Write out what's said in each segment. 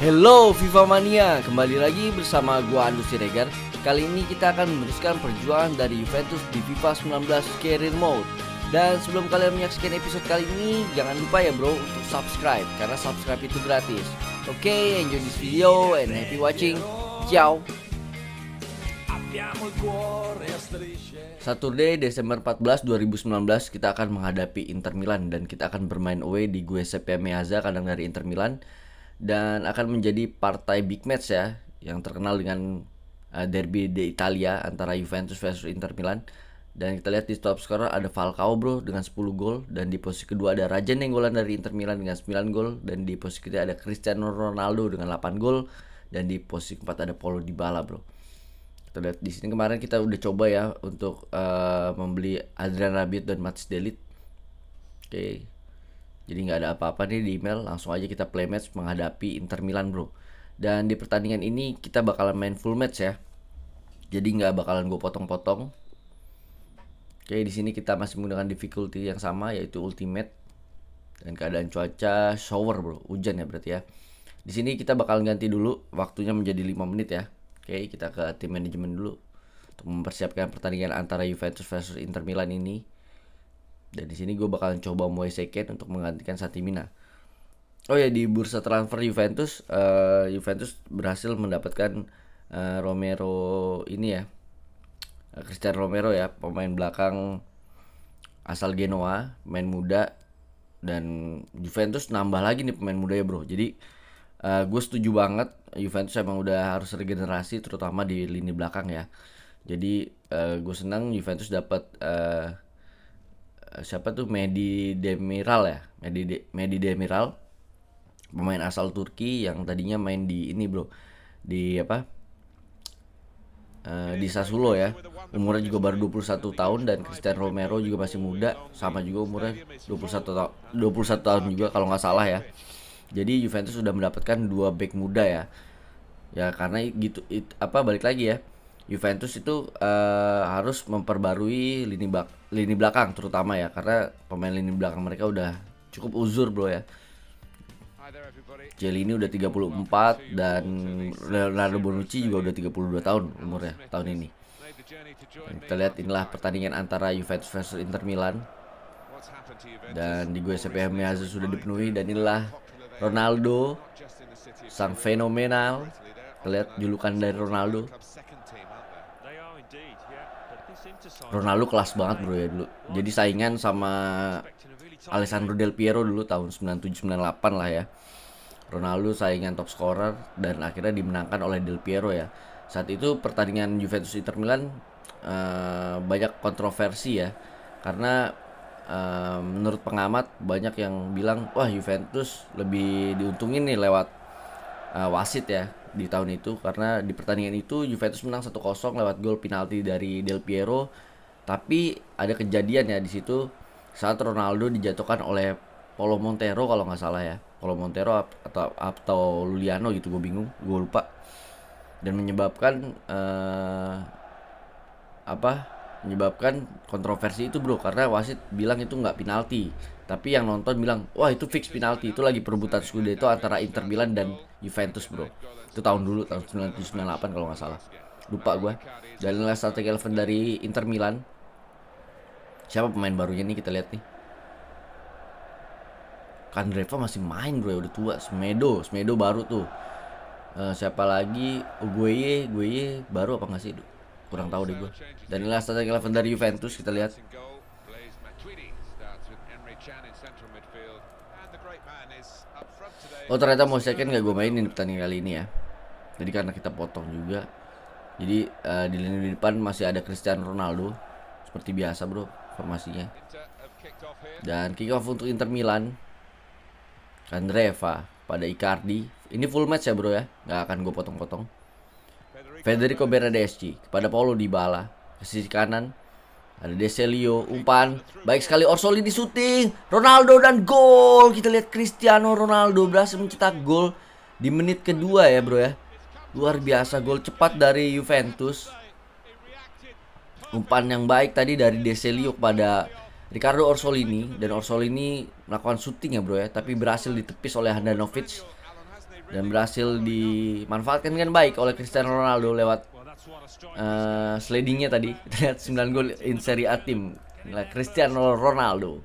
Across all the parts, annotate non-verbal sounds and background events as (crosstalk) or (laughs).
Hello FIFA Mania, kembali lagi bersama gua Andu Siregar. Kali ini kita akan meneruskan perjuangan dari Juventus di FIFA 19 Career Mode. Dan sebelum kalian menyaksikan episode kali ini, jangan lupa ya bro untuk subscribe karena subscribe itu gratis. Oke, okay, enjoy this video and happy watching. Ciao. Saturday Desember 14 2019 kita akan menghadapi Inter Milan dan kita akan bermain away di Giuseppe Meazza kandang dari Inter Milan dan akan menjadi partai big match ya yang terkenal dengan uh, derby di Italia antara Juventus versus Inter Milan. Dan kita lihat di top scorer ada Falcao bro dengan 10 gol dan di posisi kedua ada Raja Nenggolan dari Inter Milan dengan 9 gol dan di posisi ketiga ada Cristiano Ronaldo dengan 8 gol dan di posisi keempat ada Paulo Dybala bro. Kita lihat di sini kemarin kita udah coba ya untuk uh, membeli Adrian Rabiot dan Mats Delit. Oke. Okay. Jadi nggak ada apa-apa nih di email, langsung aja kita play match menghadapi Inter Milan bro. Dan di pertandingan ini kita bakalan main full match ya. Jadi nggak bakalan gue potong-potong. Oke di sini kita masih menggunakan difficulty yang sama yaitu ultimate. Dan keadaan cuaca shower bro, hujan ya berarti ya. Di sini kita bakalan ganti dulu waktunya menjadi 5 menit ya. Oke kita ke tim manajemen dulu untuk mempersiapkan pertandingan antara Juventus versus Inter Milan ini. Dan di sini gue bakalan coba Moise untuk menggantikan Santimina. Oh ya di bursa transfer Juventus, uh, Juventus berhasil mendapatkan uh, Romero ini ya, eh, Cristiano Romero ya, pemain belakang asal Genoa, main muda dan Juventus nambah lagi nih pemain muda ya bro. Jadi uh, gue setuju banget Juventus emang udah harus regenerasi terutama di lini belakang ya. Jadi uh, gue senang Juventus dapat uh, siapa tuh Medi Demiral ya Medi De, Medi Demiral pemain asal Turki yang tadinya main di ini bro di apa uh, di Sassuolo ya umurnya juga baru 21 tahun dan Cristiano Romero juga masih muda sama juga umurnya 21 tahun 21 tahun juga kalau nggak salah ya jadi Juventus sudah mendapatkan dua back muda ya ya karena gitu it, apa balik lagi ya Juventus itu uh, harus memperbarui lini bak lini belakang terutama ya karena pemain lini belakang mereka udah cukup uzur bro ya. Jelly ini udah 34 dan Leonardo Bonucci juga udah 32 tahun umurnya tahun ini. Dan kita lihat inilah pertandingan antara Juventus vs Inter Milan. Dan di gue CPM Meazza sudah dipenuhi dan inilah Ronaldo sang fenomenal. Kita lihat julukan dari Ronaldo Ronaldo kelas banget bro ya dulu. Jadi saingan sama Alessandro Del Piero dulu tahun 97-98 lah ya. Ronaldo saingan top scorer dan akhirnya dimenangkan oleh Del Piero ya. Saat itu pertandingan Juventus Inter Milan uh, banyak kontroversi ya karena uh, menurut pengamat banyak yang bilang wah Juventus lebih diuntungin nih lewat uh, wasit ya di tahun itu karena di pertandingan itu Juventus menang 1-0 lewat gol penalti dari Del Piero tapi ada kejadian ya di situ saat Ronaldo dijatuhkan oleh Paulo Montero kalau nggak salah ya. Paulo Montero atau atau Luliano gitu gue bingung, gue lupa. Dan menyebabkan uh, apa? Menyebabkan kontroversi itu bro karena wasit bilang itu nggak penalti. Tapi yang nonton bilang, wah itu fix penalti. Itu lagi perebutan Scudetto antara Inter Milan dan Juventus bro. Itu tahun dulu tahun 1998 kalau nggak salah. Lupa gue. Dan strategi eleven dari Inter Milan Siapa pemain barunya nih kita lihat nih. Kandreva masih main bro ya udah tua. Smedo, Smedo baru tuh. Uh, siapa lagi? gue oh, Ugueye baru apa nggak sih? Kurang tahu deh gue. Dan inilah starting eleven dari Juventus kita lihat. Oh ternyata mau second gak gue mainin pertandingan kali ini ya Jadi karena kita potong juga Jadi uh, di lini depan masih ada Cristiano Ronaldo Seperti biasa bro formasinya. Dan kick off untuk Inter Milan. Andreva pada Icardi. Ini full match ya bro ya, nggak akan gue potong-potong. Federico Bernadeschi kepada Paulo Dybala ke sisi kanan. Ada Deselio umpan. Baik sekali Orsoli di syuting. Ronaldo dan gol. Kita lihat Cristiano Ronaldo berhasil mencetak gol di menit kedua ya bro ya. Luar biasa gol cepat dari Juventus umpan yang baik tadi dari Deselio pada Ricardo Orsolini dan Orsolini melakukan syuting ya bro ya tapi berhasil ditepis oleh Handanovic dan berhasil dimanfaatkan dengan baik oleh Cristiano Ronaldo lewat uh, slidingnya tadi (laughs) terlihat 9 gol in Serie A tim oleh Cristiano Ronaldo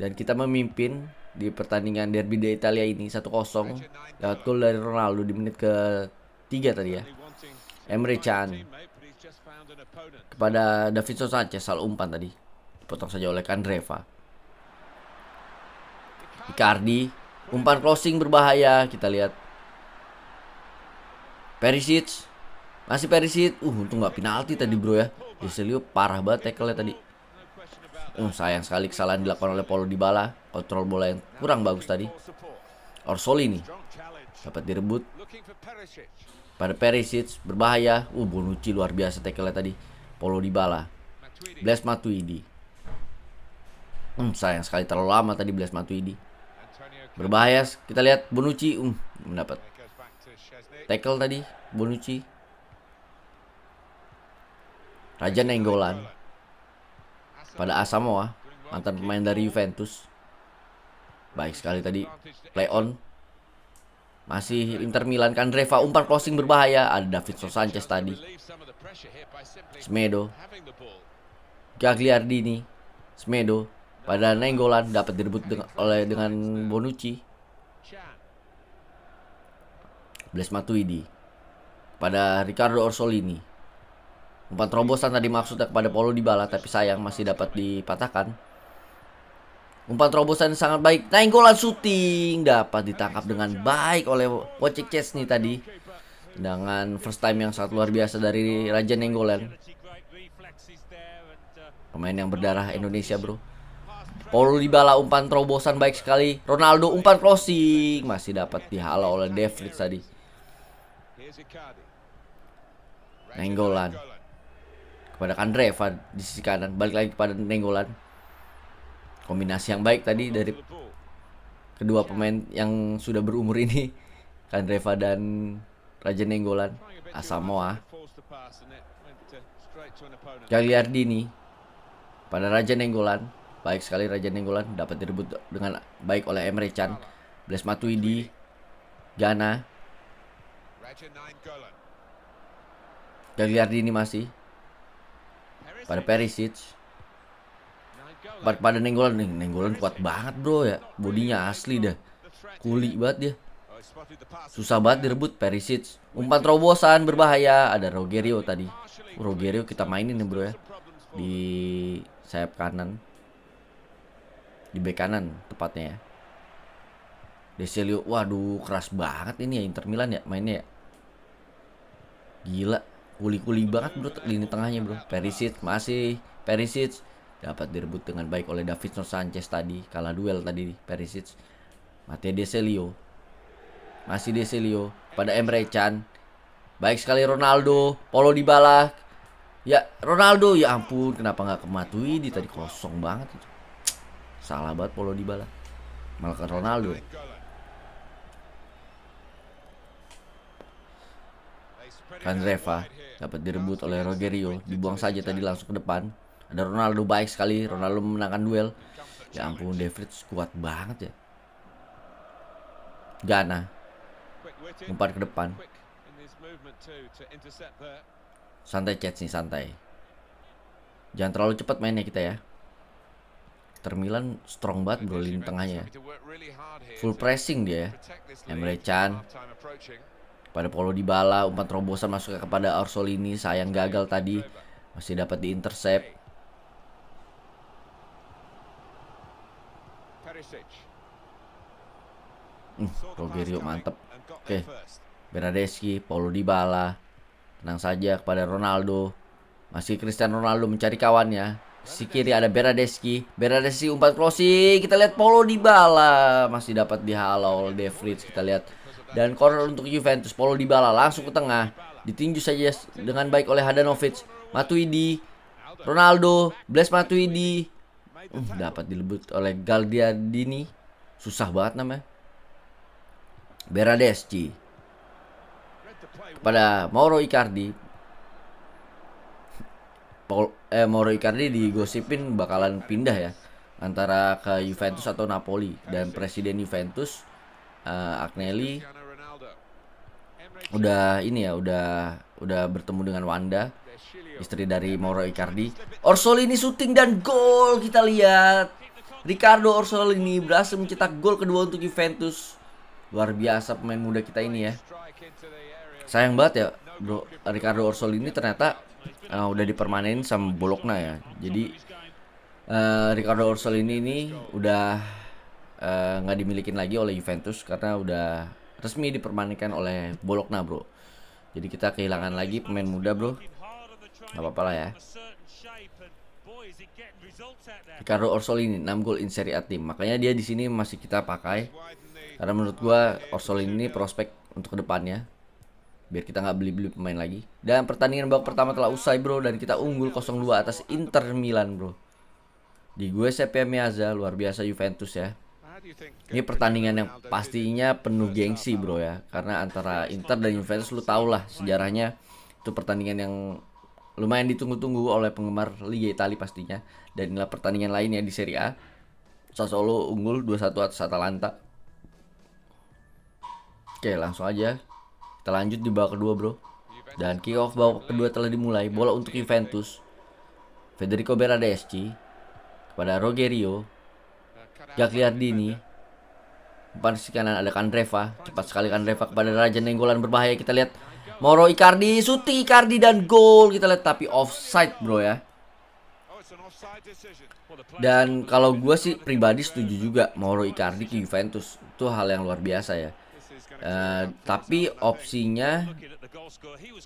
dan kita memimpin di pertandingan Derby de Italia ini 1-0 lewat gol dari Ronaldo di menit ke 3 tadi ya Emre Can kepada Davinson Sanchez salah umpan tadi potong saja oleh Kandreva Icardi umpan crossing berbahaya kita lihat Perisic masih Perisic uh untung nggak penalti tadi bro ya Desilio parah banget tackle tadi uh, sayang sekali kesalahan dilakukan oleh Paulo Dybala kontrol bola yang kurang bagus tadi Orsoli nih dapat direbut pada Perisic berbahaya uh Bonucci luar biasa tackle tadi Paulo Dybala. Blaise Matuidi. Hmm, sayang sekali terlalu lama tadi Blaise Matuidi. Berbahaya. Kita lihat Bonucci. Um, mendapat. Tackle tadi Bonucci. Raja Nenggolan. Pada Asamoah, mantan pemain dari Juventus. Baik sekali tadi play on. Masih Inter Milan Kandreva umpan closing berbahaya. Ada David Sanchez tadi. Smedo, Gagliardini. Smedo. Pada Nenggolan dapat direbut deng oleh dengan Bonucci. Blaise Matuidi. Pada Ricardo Orsolini. Empat terobosan tadi maksudnya kepada Paulo Dybala tapi sayang masih dapat dipatahkan. Umpan terobosan sangat baik. Nenggolan syuting dapat ditangkap dengan baik oleh Wojciech Chesney tadi dengan first time yang sangat luar biasa dari Raja Nenggolan pemain yang berdarah Indonesia bro Paul Dybala umpan terobosan baik sekali Ronaldo umpan crossing masih dapat dihalau oleh David tadi Nenggolan kepada Kandreva di sisi kanan balik lagi kepada Nenggolan kombinasi yang baik tadi dari kedua pemain yang sudah berumur ini Kandreva dan Raja Nenggolan Asamoah Gagliardini pada Raja Nenggolan baik sekali Raja Nenggolan dapat direbut dengan baik oleh Emre Can Blaise Matuidi Ghana Gagliardini masih pada Perisic pada, pada Nenggolan Nenggolan kuat banget bro ya bodinya asli dah kuli banget dia Susah banget direbut Perisic. Umpan terobosan berbahaya. Ada Rogerio tadi. Rogerio kita mainin nih bro ya. Di sayap kanan. Di back kanan tepatnya ya. Deselio waduh keras banget ini ya Inter Milan ya mainnya ya. Gila, kuli-kuli banget bro lini tengahnya bro. Perisic masih Perisic dapat direbut dengan baik oleh Davidson Sanchez tadi, kalah duel tadi Perisic. Mati Desilio masih Decelio pada Emre Can. Baik sekali Ronaldo, Paulo Dybala. Ya, Ronaldo ya ampun kenapa nggak ke Matuidi tadi kosong banget itu. Salah banget Paulo Dybala. Malah ke Ronaldo. Ya. Reva dapat direbut oleh Rogerio, dibuang saja tadi langsung ke depan. Ada Ronaldo baik sekali, Ronaldo memenangkan duel. Ya ampun, David kuat banget ya. Gana umpan ke depan santai chat nih santai jangan terlalu cepat mainnya kita ya Termilan strong banget bro di tengahnya full pressing dia ya Emre Can pada polo Dybala umpan terobosan masuk kepada Orsolini sayang gagal tadi masih dapat di intercept hmm, Rogerio mantep Oke. Beradeski, Bernadeschi, Paulo Dybala. Tenang saja kepada Ronaldo. Masih Cristiano Ronaldo mencari kawannya. Si kiri ada Bernadeschi. Bernadeschi umpat closing. Kita lihat Paulo Dybala masih dapat dihalau oleh De Vrij. Kita lihat dan corner untuk Juventus. Paulo Dybala langsung ke tengah. Ditinju saja dengan baik oleh Hadanovic. Matuidi, Ronaldo, bless Matuidi. Uh, dapat dilebut oleh Galdiadini. Susah banget namanya. Beradeschi kepada Mauro Icardi. Paul, eh, Mauro Icardi digosipin bakalan pindah ya antara ke Juventus atau Napoli dan presiden Juventus uh, Agnelli udah ini ya udah udah bertemu dengan Wanda istri dari Mauro Icardi Orsolini syuting dan gol kita lihat Ricardo Orsolini berhasil mencetak gol kedua untuk Juventus luar biasa pemain muda kita ini ya sayang banget ya bro Ricardo Orsol ini ternyata uh, udah dipermanen sama Bologna ya jadi uh, Ricardo Orsol ini ini udah eh, nggak uh, dimilikin lagi oleh Juventus karena udah resmi dipermanenkan oleh Bologna bro jadi kita kehilangan lagi pemain muda bro nggak apa-apa lah ya Ricardo Orsolini 6 gol in Serie A tim makanya dia di sini masih kita pakai karena menurut gue orsol ini prospek untuk kedepannya biar kita nggak beli-beli pemain lagi. Dan pertandingan babak pertama telah usai bro dan kita unggul 0-2 atas Inter Milan bro. Di gue Sepia Miazza luar biasa Juventus ya. Ini pertandingan yang pastinya penuh gengsi bro ya karena antara Inter dan Juventus lu tau lah sejarahnya itu pertandingan yang lumayan ditunggu-tunggu oleh penggemar Liga Italia pastinya dan inilah pertandingan lainnya di Serie A. Sassuolo unggul 2-1 atas Atalanta Oke langsung aja Kita lanjut di babak kedua bro Dan kick off babak kedua telah dimulai Bola untuk Juventus Federico Berardeschi Kepada Rogerio Gagliardini Depan sisi kanan ada Kandreva Cepat sekali Kandreva kepada Raja Nenggolan berbahaya Kita lihat Moro Icardi Suti Icardi dan gol Kita lihat tapi offside bro ya dan kalau gue sih pribadi setuju juga Moro Icardi ke Juventus Itu hal yang luar biasa ya Uh, tapi opsinya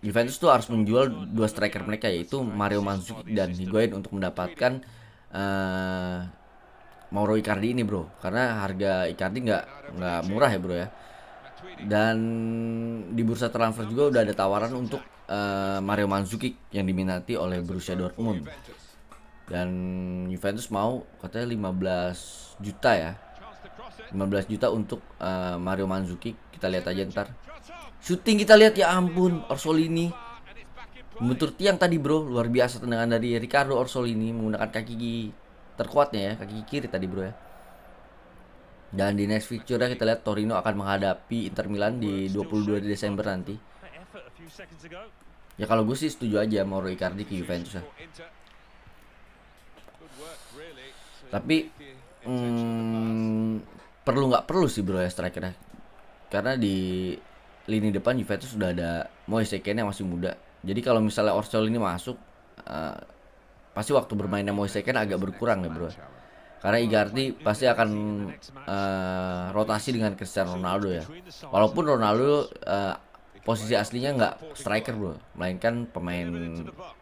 Juventus tuh harus menjual dua striker mereka yaitu Mario Mandzukic dan Higuain untuk mendapatkan uh, Mauro Icardi ini bro karena harga Icardi nggak nggak murah ya bro ya dan di bursa transfer juga udah ada tawaran untuk uh, Mario Mandzukic yang diminati oleh Borussia Dortmund dan Juventus mau katanya 15 juta ya 15 juta untuk uh, Mario Manzuki kita lihat aja ntar shooting kita lihat ya ampun Orsolini membentur tiang tadi bro luar biasa tendangan dari Ricardo Orsolini menggunakan kaki terkuatnya ya kaki kiri tadi bro ya dan di next fixture kita lihat Torino akan menghadapi Inter Milan di 22 Desember nanti ya kalau gue sih setuju aja mau Icardi ke Juventus ya tapi hmm, perlu nggak perlu sih bro ya strikernya karena di lini depan Juventus sudah ada Moise Kean yang masih muda jadi kalau misalnya Orsol ini masuk uh, pasti waktu bermainnya Moise Kean agak berkurang ya bro karena Igarti pasti akan uh, rotasi dengan Cristiano Ronaldo ya walaupun Ronaldo uh, posisi aslinya nggak striker bro melainkan pemain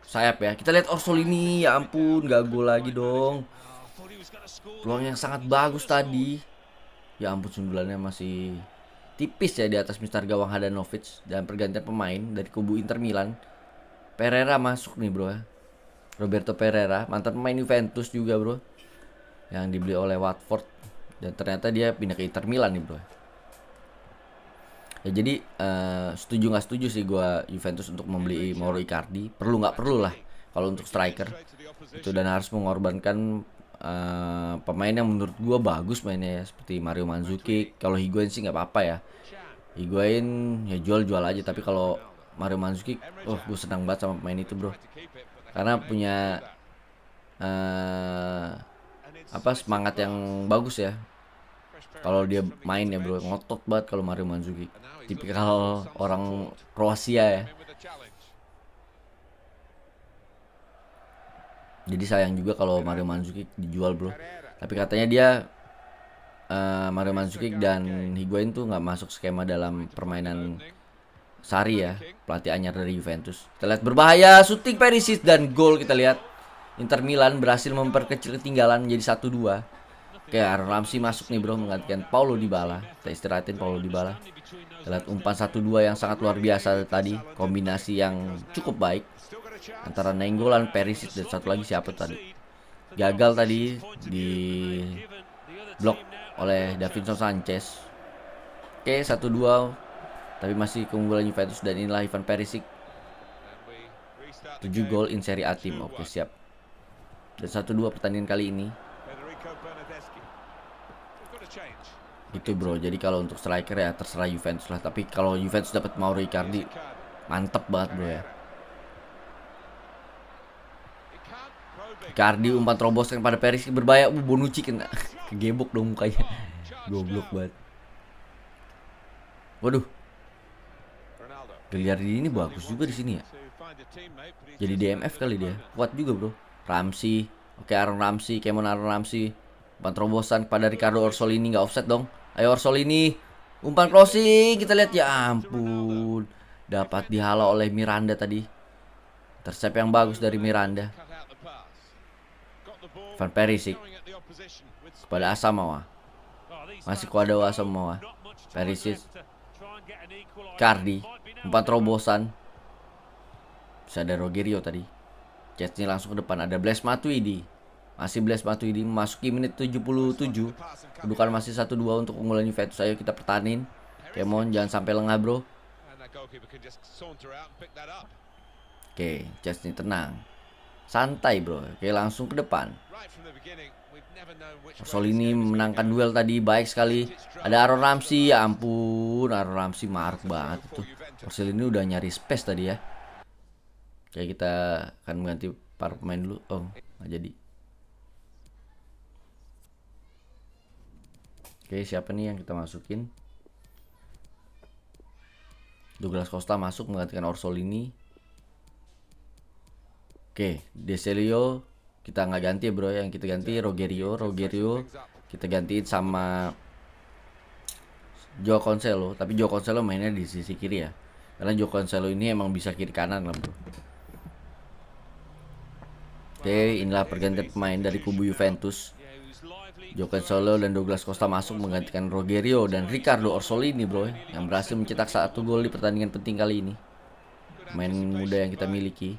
sayap ya kita lihat Orsol ini ya ampun gak gol lagi dong peluang yang sangat bagus tadi Ya ampun sundulannya masih tipis ya di atas Mister Gawang Hadanovic dan pergantian pemain dari kubu Inter Milan. Pereira masuk nih bro ya. Roberto Pereira, mantan pemain Juventus juga bro. Yang dibeli oleh Watford dan ternyata dia pindah ke Inter Milan nih bro. Ya, ya jadi uh, setuju nggak setuju sih gua Juventus untuk membeli Mauro Icardi, perlu nggak perlu lah kalau untuk striker. Itu dan harus mengorbankan uh, pemain yang menurut gue bagus mainnya ya. seperti Mario Manzuki kalau Higuain sih nggak apa-apa ya Higuain ya jual-jual aja tapi kalau Mario Manzuki oh gue senang banget sama pemain itu bro karena punya uh, apa semangat yang bagus ya kalau dia main ya bro ngotot banget kalau Mario Manzuki tipikal orang Kroasia ya Jadi sayang juga kalau Mario Mandzukic dijual bro. Tapi katanya dia uh, Mario Mandzukic dan Higuain tuh nggak masuk skema dalam permainan Sari ya, pelatih anyar dari Juventus. Kita lihat berbahaya, shooting Perisic dan gol kita lihat. Inter Milan berhasil memperkecil ketinggalan menjadi 1-2. Oke, Aaron Ramsey masuk nih bro menggantikan Paulo Dybala. Kita istirahatin Paulo Dybala. Kita lihat umpan 1-2 yang sangat luar biasa tadi, kombinasi yang cukup baik antara Nenggolan Perisic dan satu lagi siapa tadi gagal tadi di blok oleh Davinson Sanchez oke satu dua, tapi masih keunggulan Juventus dan inilah Ivan Perisic 7 gol in Serie A tim oke siap dan satu dua pertandingan kali ini itu bro jadi kalau untuk striker ya terserah Juventus lah tapi kalau Juventus dapat Mauro Icardi mantep banget bro ya Cardi umpan yang pada Perisik berbahaya. Uh, Bonucci kena (laughs) kegebok dong mukanya. (laughs) Goblok banget. Waduh. di ini bagus juga di sini ya. Jadi DMF kali dia. Kuat juga, Bro. Ramsey. Oke, Aaron Ramsey, Kemon Aaron Ramsey. Umpan terobosan pada Ricardo Orsolini nggak offset dong. Ayo Orsolini. Umpan crossing, kita lihat ya ampun. Dapat dihalau oleh Miranda tadi. tersep yang bagus dari Miranda. Van Perisic kepada Asamawa. Masih kuada Asamawa. Perisic. Cardi. Empat terobosan. Bisa ada Rogerio tadi. Chesney langsung ke depan. Ada Blaise Matuidi. Masih Blaise Matuidi memasuki menit 77. Kedukan masih 1-2 untuk unggulan Juventus. Ayo kita pertahanin. Kemon jangan sampai lengah bro. Oke, okay, Chesney tenang. Santai bro, oke langsung ke depan. Solini menangkan duel tadi baik sekali. Ada Aaron Ramsey, ya ampun Aaron Ramsey marah banget itu. ini udah nyari space tadi ya. Oke kita akan mengganti para pemain dulu. Oh nggak jadi. Oke siapa nih yang kita masukin? Douglas Costa masuk menggantikan Orsolini. Oke, Decelio kita nggak ganti bro ya. yang kita ganti Rogerio Rogerio kita gantiin sama Jo Cancelo tapi Jo Cancelo mainnya di sisi kiri ya karena Jo Cancelo ini emang bisa kiri kanan lah bro Oke inilah pergantian pemain dari kubu Juventus Jo Cancelo dan Douglas Costa masuk menggantikan Rogerio dan Ricardo Orsolini bro ya, yang berhasil mencetak satu gol di pertandingan penting kali ini main muda yang kita miliki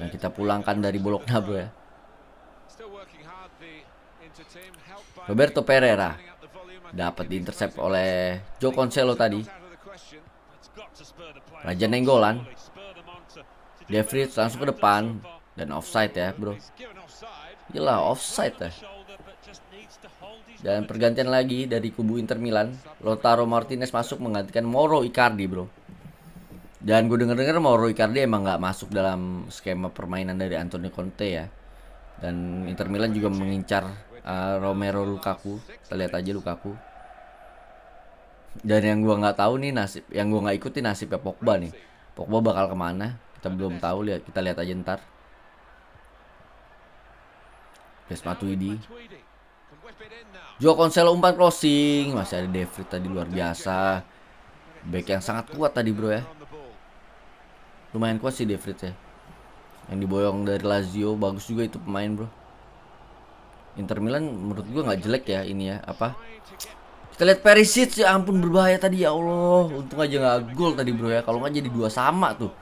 yang kita pulangkan dari Bolok Nabu ya Roberto Pereira dapat diintercept oleh Joe Cancelo tadi Raja Nenggolan Devries langsung ke depan dan offside ya bro Gila offside ya dan pergantian lagi dari kubu Inter Milan Lautaro Martinez masuk menggantikan Moro Icardi bro dan gue denger-denger mau Rui Cardi emang nggak masuk dalam skema permainan dari Antonio Conte ya. Dan Inter Milan juga mengincar uh, Romero Lukaku. Kita lihat aja Lukaku. Dan yang gue nggak tahu nih nasib, yang gue nggak ikuti nasibnya Pogba nih. Pogba bakal kemana? Kita belum tahu. Lihat kita lihat aja ntar. Matuidi Joao Cancelo umpan crossing. Masih ada David tadi luar biasa. Back yang sangat kuat tadi bro ya lumayan kuat sih David ya yang diboyong dari Lazio bagus juga itu pemain bro Inter Milan menurut gua nggak jelek ya ini ya apa kita lihat Perisic ya ampun berbahaya tadi ya Allah untung aja nggak gol tadi bro ya kalau nggak jadi dua sama tuh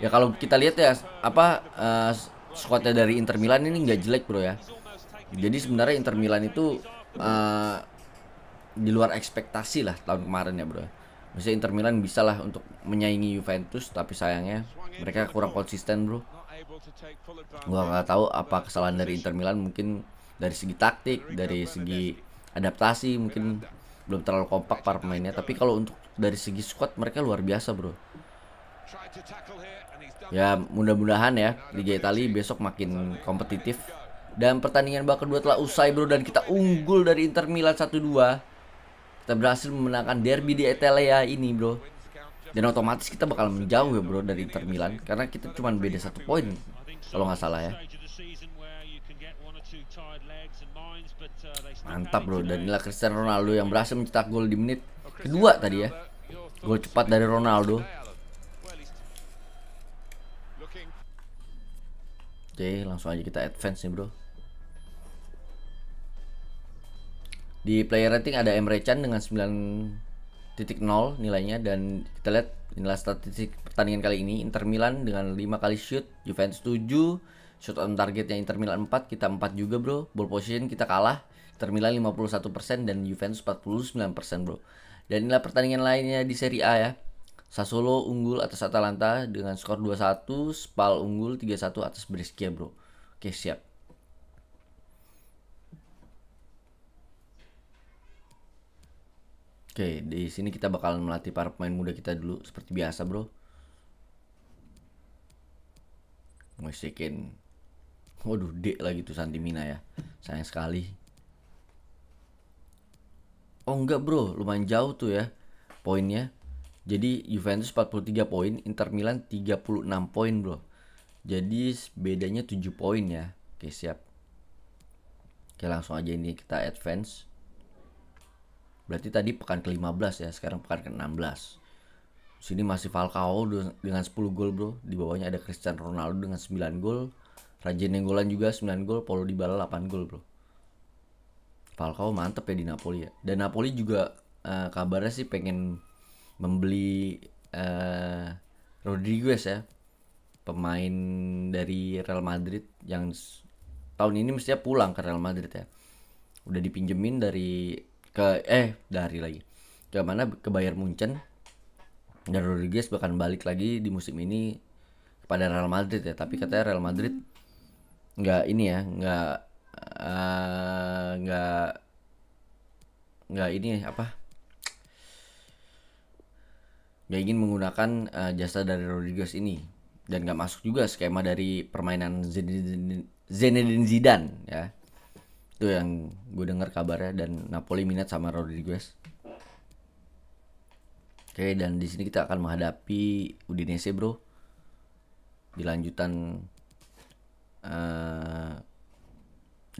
ya kalau kita lihat ya apa uh, squadnya dari Inter Milan ini nggak jelek bro ya jadi sebenarnya Inter Milan itu uh, di luar ekspektasi lah tahun kemarin ya bro ya. Maksudnya Inter Milan bisa lah untuk menyaingi Juventus tapi sayangnya mereka kurang konsisten bro gua nggak tahu apa kesalahan dari Inter Milan mungkin dari segi taktik dari segi adaptasi mungkin belum terlalu kompak para pemainnya tapi kalau untuk dari segi squad mereka luar biasa bro ya mudah-mudahan ya Liga Italia besok makin kompetitif dan pertandingan babak kedua telah usai bro dan kita unggul dari Inter Milan 1-2 kita berhasil memenangkan derby di Italia ini bro dan otomatis kita bakal menjauh ya bro dari Inter Milan karena kita cuma beda satu poin kalau nggak salah ya mantap bro dan inilah Cristiano Ronaldo yang berhasil mencetak gol di menit kedua tadi ya gol cepat dari Ronaldo oke langsung aja kita advance nih bro Di player rating ada Emre Can dengan 9.0 nilainya dan kita lihat inilah statistik pertandingan kali ini Inter Milan dengan 5 kali shoot, Juventus 7, shoot on targetnya Inter Milan 4, kita 4 juga bro. Ball position kita kalah, Inter Milan 51% dan Juventus 49% bro. Dan inilah pertandingan lainnya di Serie A ya. Sassuolo unggul atas Atalanta dengan skor 2-1, Spal unggul 3-1 atas Brescia bro. Oke siap. Oke, di sini kita bakalan melatih para pemain muda kita dulu seperti biasa, Bro. Musikin. Waduh, dek lagi tuh Santimina ya. Sayang sekali. Oh enggak, Bro. Lumayan jauh tuh ya poinnya. Jadi Juventus 43 poin, Inter Milan 36 poin, Bro. Jadi bedanya 7 poin ya. Oke, siap. Oke, langsung aja ini kita advance. Berarti tadi pekan ke-15 ya, sekarang pekan ke-16. Sini masih Falcao dengan 10 gol bro. Di bawahnya ada Cristiano Ronaldo dengan 9 gol. Raja Nenggolan juga 9 gol, Paulo Dybala 8 gol bro. Falcao mantep ya di Napoli ya. Dan Napoli juga uh, kabarnya sih pengen membeli uh, Rodriguez ya. Pemain dari Real Madrid yang tahun ini mestinya pulang ke Real Madrid ya. Udah dipinjemin dari ke eh dari lagi ke mana ke Bayern Munchen dan Rodriguez bahkan balik lagi di musim ini kepada Real Madrid ya tapi katanya Real Madrid nggak ini ya nggak uh, nggak nggak ini apa nggak ingin menggunakan uh, jasa dari Rodriguez ini dan nggak masuk juga skema dari permainan Zinedine Zidane ya itu yang gue dengar kabarnya dan Napoli minat sama Rodriguez oke dan di sini kita akan menghadapi Udinese bro di lanjutan uh,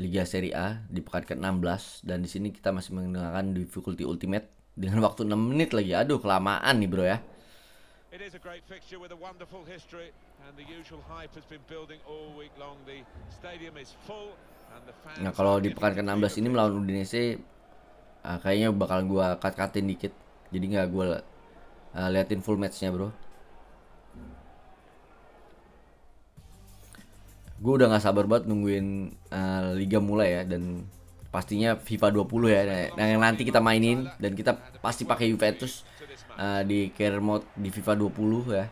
Liga Serie A di pekan ke-16 dan di sini kita masih menggunakan difficulty ultimate dengan waktu 6 menit lagi. Aduh, kelamaan nih, Bro ya. It is a great fixture with a wonderful history and the usual hype has been building all week long. The stadium is full Nah, nah kalau di pekan ke-16 ini melawan Udinese uh, kayaknya bakal gue cut-cutin dikit. Jadi gak gue uh, ah, liatin full matchnya bro. Gue udah gak sabar banget nungguin uh, liga mulai ya dan pastinya FIFA 20 ya nah, nah, yang nanti kita mainin dan kita pasti pakai Juventus uh, di care mode di FIFA 20 ya.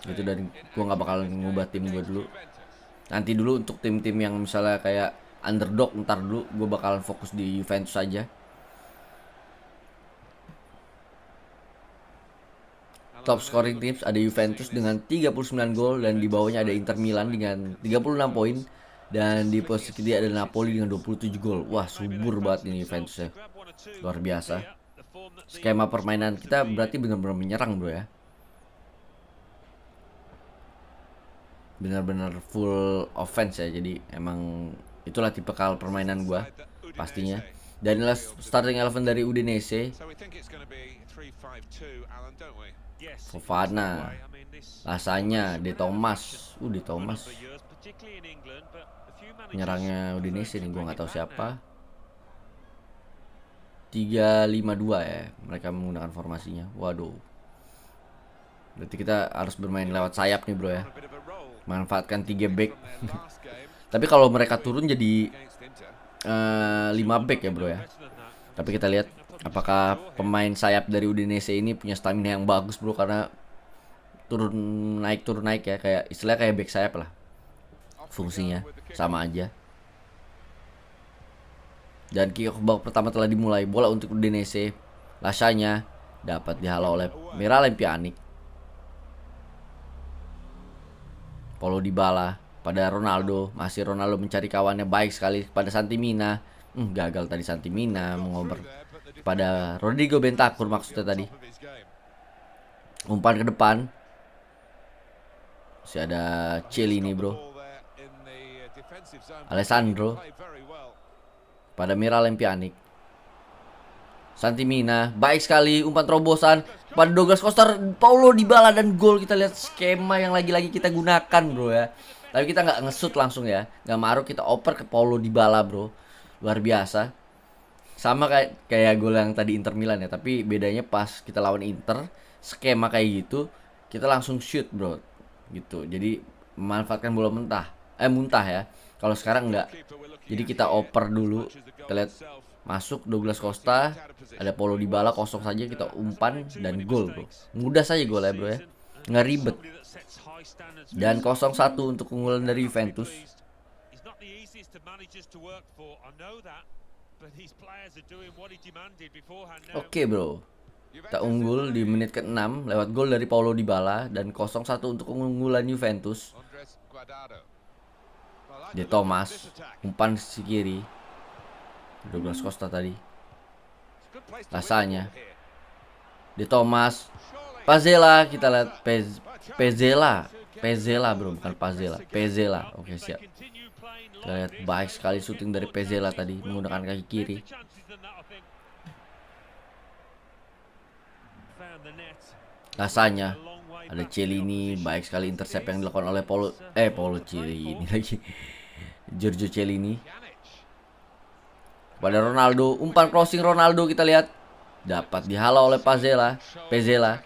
Itu dan gue nggak bakal ngubah tim gue dulu nanti dulu untuk tim-tim yang misalnya kayak underdog ntar dulu gue bakalan fokus di Juventus saja Top scoring tips ada Juventus dengan 39 gol dan di bawahnya ada Inter Milan dengan 36 poin dan di posisi ketiga ada Napoli dengan 27 gol. Wah, subur banget ini Juventus ya. Luar biasa. Skema permainan kita berarti benar-benar menyerang bro ya. benar-benar full offense ya jadi emang itulah tipe kal permainan gua pastinya dan inilah starting eleven dari Udinese Fofana rasanya De Thomas uh De Thomas penyerangnya Udinese nih gua nggak tahu siapa 352 ya mereka menggunakan formasinya waduh berarti kita harus bermain lewat sayap nih bro ya manfaatkan 3 back (laughs) tapi kalau mereka turun jadi uh, eh, 5 back ya bro ya tapi kita lihat apakah pemain sayap dari Udinese ini punya stamina yang bagus bro karena turun naik turun naik ya kayak istilah kayak back sayap lah fungsinya sama aja dan kick off pertama telah dimulai bola untuk Udinese lasanya dapat dihalau oleh Miralem Pjanic Paulo Dybala pada Ronaldo masih Ronaldo mencari kawannya baik sekali pada Santimina hmm, gagal tadi Santimina mengobrol pada Rodrigo Bentakur maksudnya tadi umpan ke depan si ada Chili nih bro Alessandro pada Mira Santi Santimina baik sekali umpan terobosan pada Douglas Costa, Paulo Dybala dan gol kita lihat skema yang lagi-lagi kita gunakan bro ya. Tapi kita nggak ngesut langsung ya, nggak maruk kita oper ke Paulo Dybala bro, luar biasa. Sama kayak kayak gol yang tadi Inter Milan ya, tapi bedanya pas kita lawan Inter skema kayak gitu kita langsung shoot bro, gitu. Jadi memanfaatkan bola mentah, eh muntah ya. Kalau sekarang nggak, jadi kita oper dulu. Kita lihat Masuk Douglas Costa, ada Paulo Dybala kosong saja kita umpan dan gol bro. Mudah saja gol ya bro ya. Nggak ribet. Dan kosong satu untuk keunggulan dari Juventus. Oke okay, bro, kita unggul di menit ke-6 lewat gol dari Paulo Dybala dan 0-1 untuk keunggulan Juventus. dia Thomas umpan si kiri. Douglas hmm. Costa tadi rasanya di Thomas Pazela kita lihat Pez, Pezela Pezela bro bukan Pazela Pezela oke siap kita lihat baik sekali syuting dari Pezela tadi menggunakan kaki kiri rasanya ada Celini baik sekali intercept yang dilakukan oleh Polo eh Polo Celini lagi (laughs) Giorgio Celini pada Ronaldo, umpan crossing Ronaldo kita lihat dapat dihalau oleh Pazela, Pezela.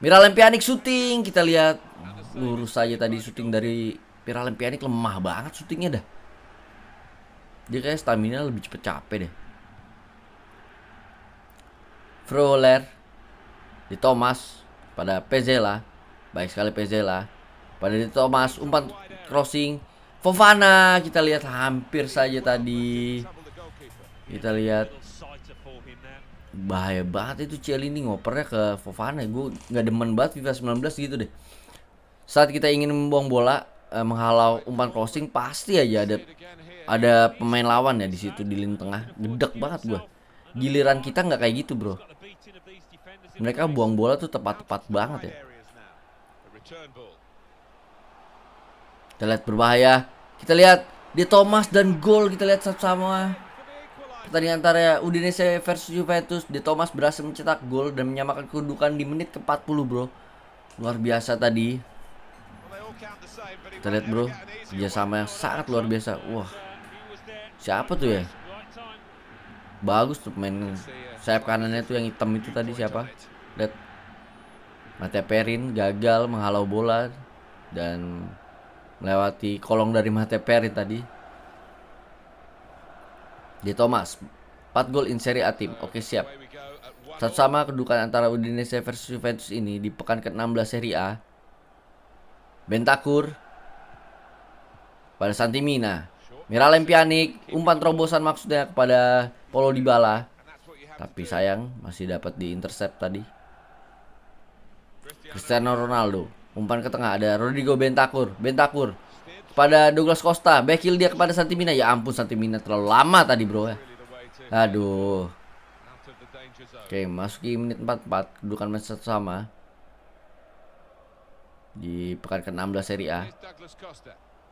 Miralem Pjanic shooting kita lihat lurus saja tadi shooting dari Miralem Pjanic lemah banget shootingnya dah. Dia kayak stamina lebih cepet capek deh. Froler di Thomas pada Pezela, baik sekali Pezela. Pada di Thomas umpan crossing Fofana kita lihat hampir saja tadi kita lihat bahaya banget itu Cielini ngopernya ke Fofana. Gue nggak demen banget FIFA 19 gitu deh. Saat kita ingin membuang bola, eh, menghalau umpan crossing pasti aja ada ada pemain lawan ya di situ di lini tengah. Gedek banget gue. Giliran kita nggak kayak gitu bro. Mereka buang bola tuh tepat-tepat banget ya. Kita lihat berbahaya. Kita lihat di Thomas dan gol kita lihat sama-sama. Pertandingan antara Udinese versus Juventus, di Thomas berhasil mencetak gol dan menyamakan kedudukan di menit ke-40, Bro. Luar biasa tadi. Kita lihat, Bro, kerjasama yang sangat luar biasa. Wah. Siapa tuh ya? Bagus tuh pemain sayap kanannya tuh yang hitam itu tadi siapa? Lihat. Mate Perin gagal menghalau bola dan melewati kolong dari Mate Perin tadi. Di Thomas. 4 gol in Serie A tim. Oke, siap. Satu sama kedudukan antara Udinese versus Juventus ini di pekan ke-16 Serie A. Bentakur pada Santimina. Miralem Pjanic umpan terobosan maksudnya kepada Paulo Dybala. Tapi sayang masih dapat di tadi. Cristiano Ronaldo umpan ke tengah ada Rodrigo Bentakur. Bentakur pada Douglas Costa. Back heel dia kepada Santimina. Ya ampun Santimina terlalu lama tadi bro ya. Aduh. Oke, masuki menit 44, kedudukan match satu sama. Di pekan ke-16 Serie A.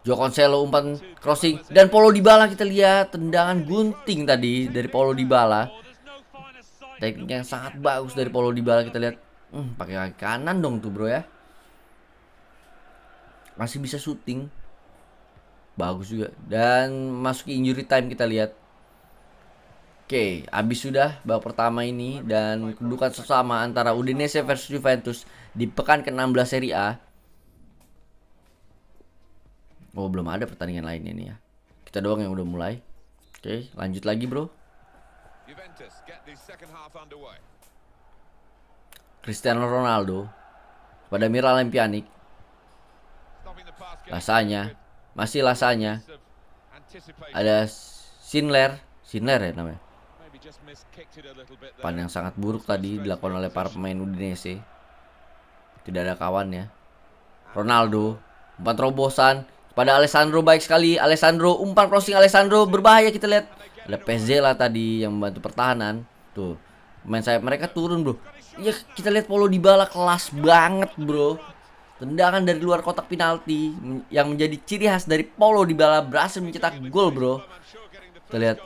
Jo Cancelo umpan crossing dan Paulo Dybala kita lihat tendangan gunting tadi dari Paulo Dybala. Teknik yang sangat bagus dari Paulo Dybala kita lihat. Hmm, pakai kanan dong tuh, Bro ya. Masih bisa syuting. Bagus juga. Dan masuk injury time kita lihat. Oke, habis sudah babak pertama ini dan kedudukan sesama antara Udinese versus Juventus di pekan ke-16 Serie A. Oh, belum ada pertandingan lainnya nih ya. Kita doang yang udah mulai. Oke, lanjut lagi, Bro. Cristiano Ronaldo pada Miralem Pjanic rasanya masih lasanya. Ada Sinler, Sinler ya namanya. Pan yang sangat buruk tadi dilakukan oleh para pemain Udinese. Tidak ada kawan ya Ronaldo, empat terobosan pada Alessandro baik sekali. Alessandro umpan crossing Alessandro berbahaya kita lihat. Ada Pezela tadi yang membantu pertahanan. Tuh, main saya mereka turun, Bro. Ya, kita lihat Paulo Dybala kelas banget, Bro. Tendangan dari luar kotak penalti yang menjadi ciri khas dari Paulo Dybala berhasil mencetak gol, bro. Kita lihat.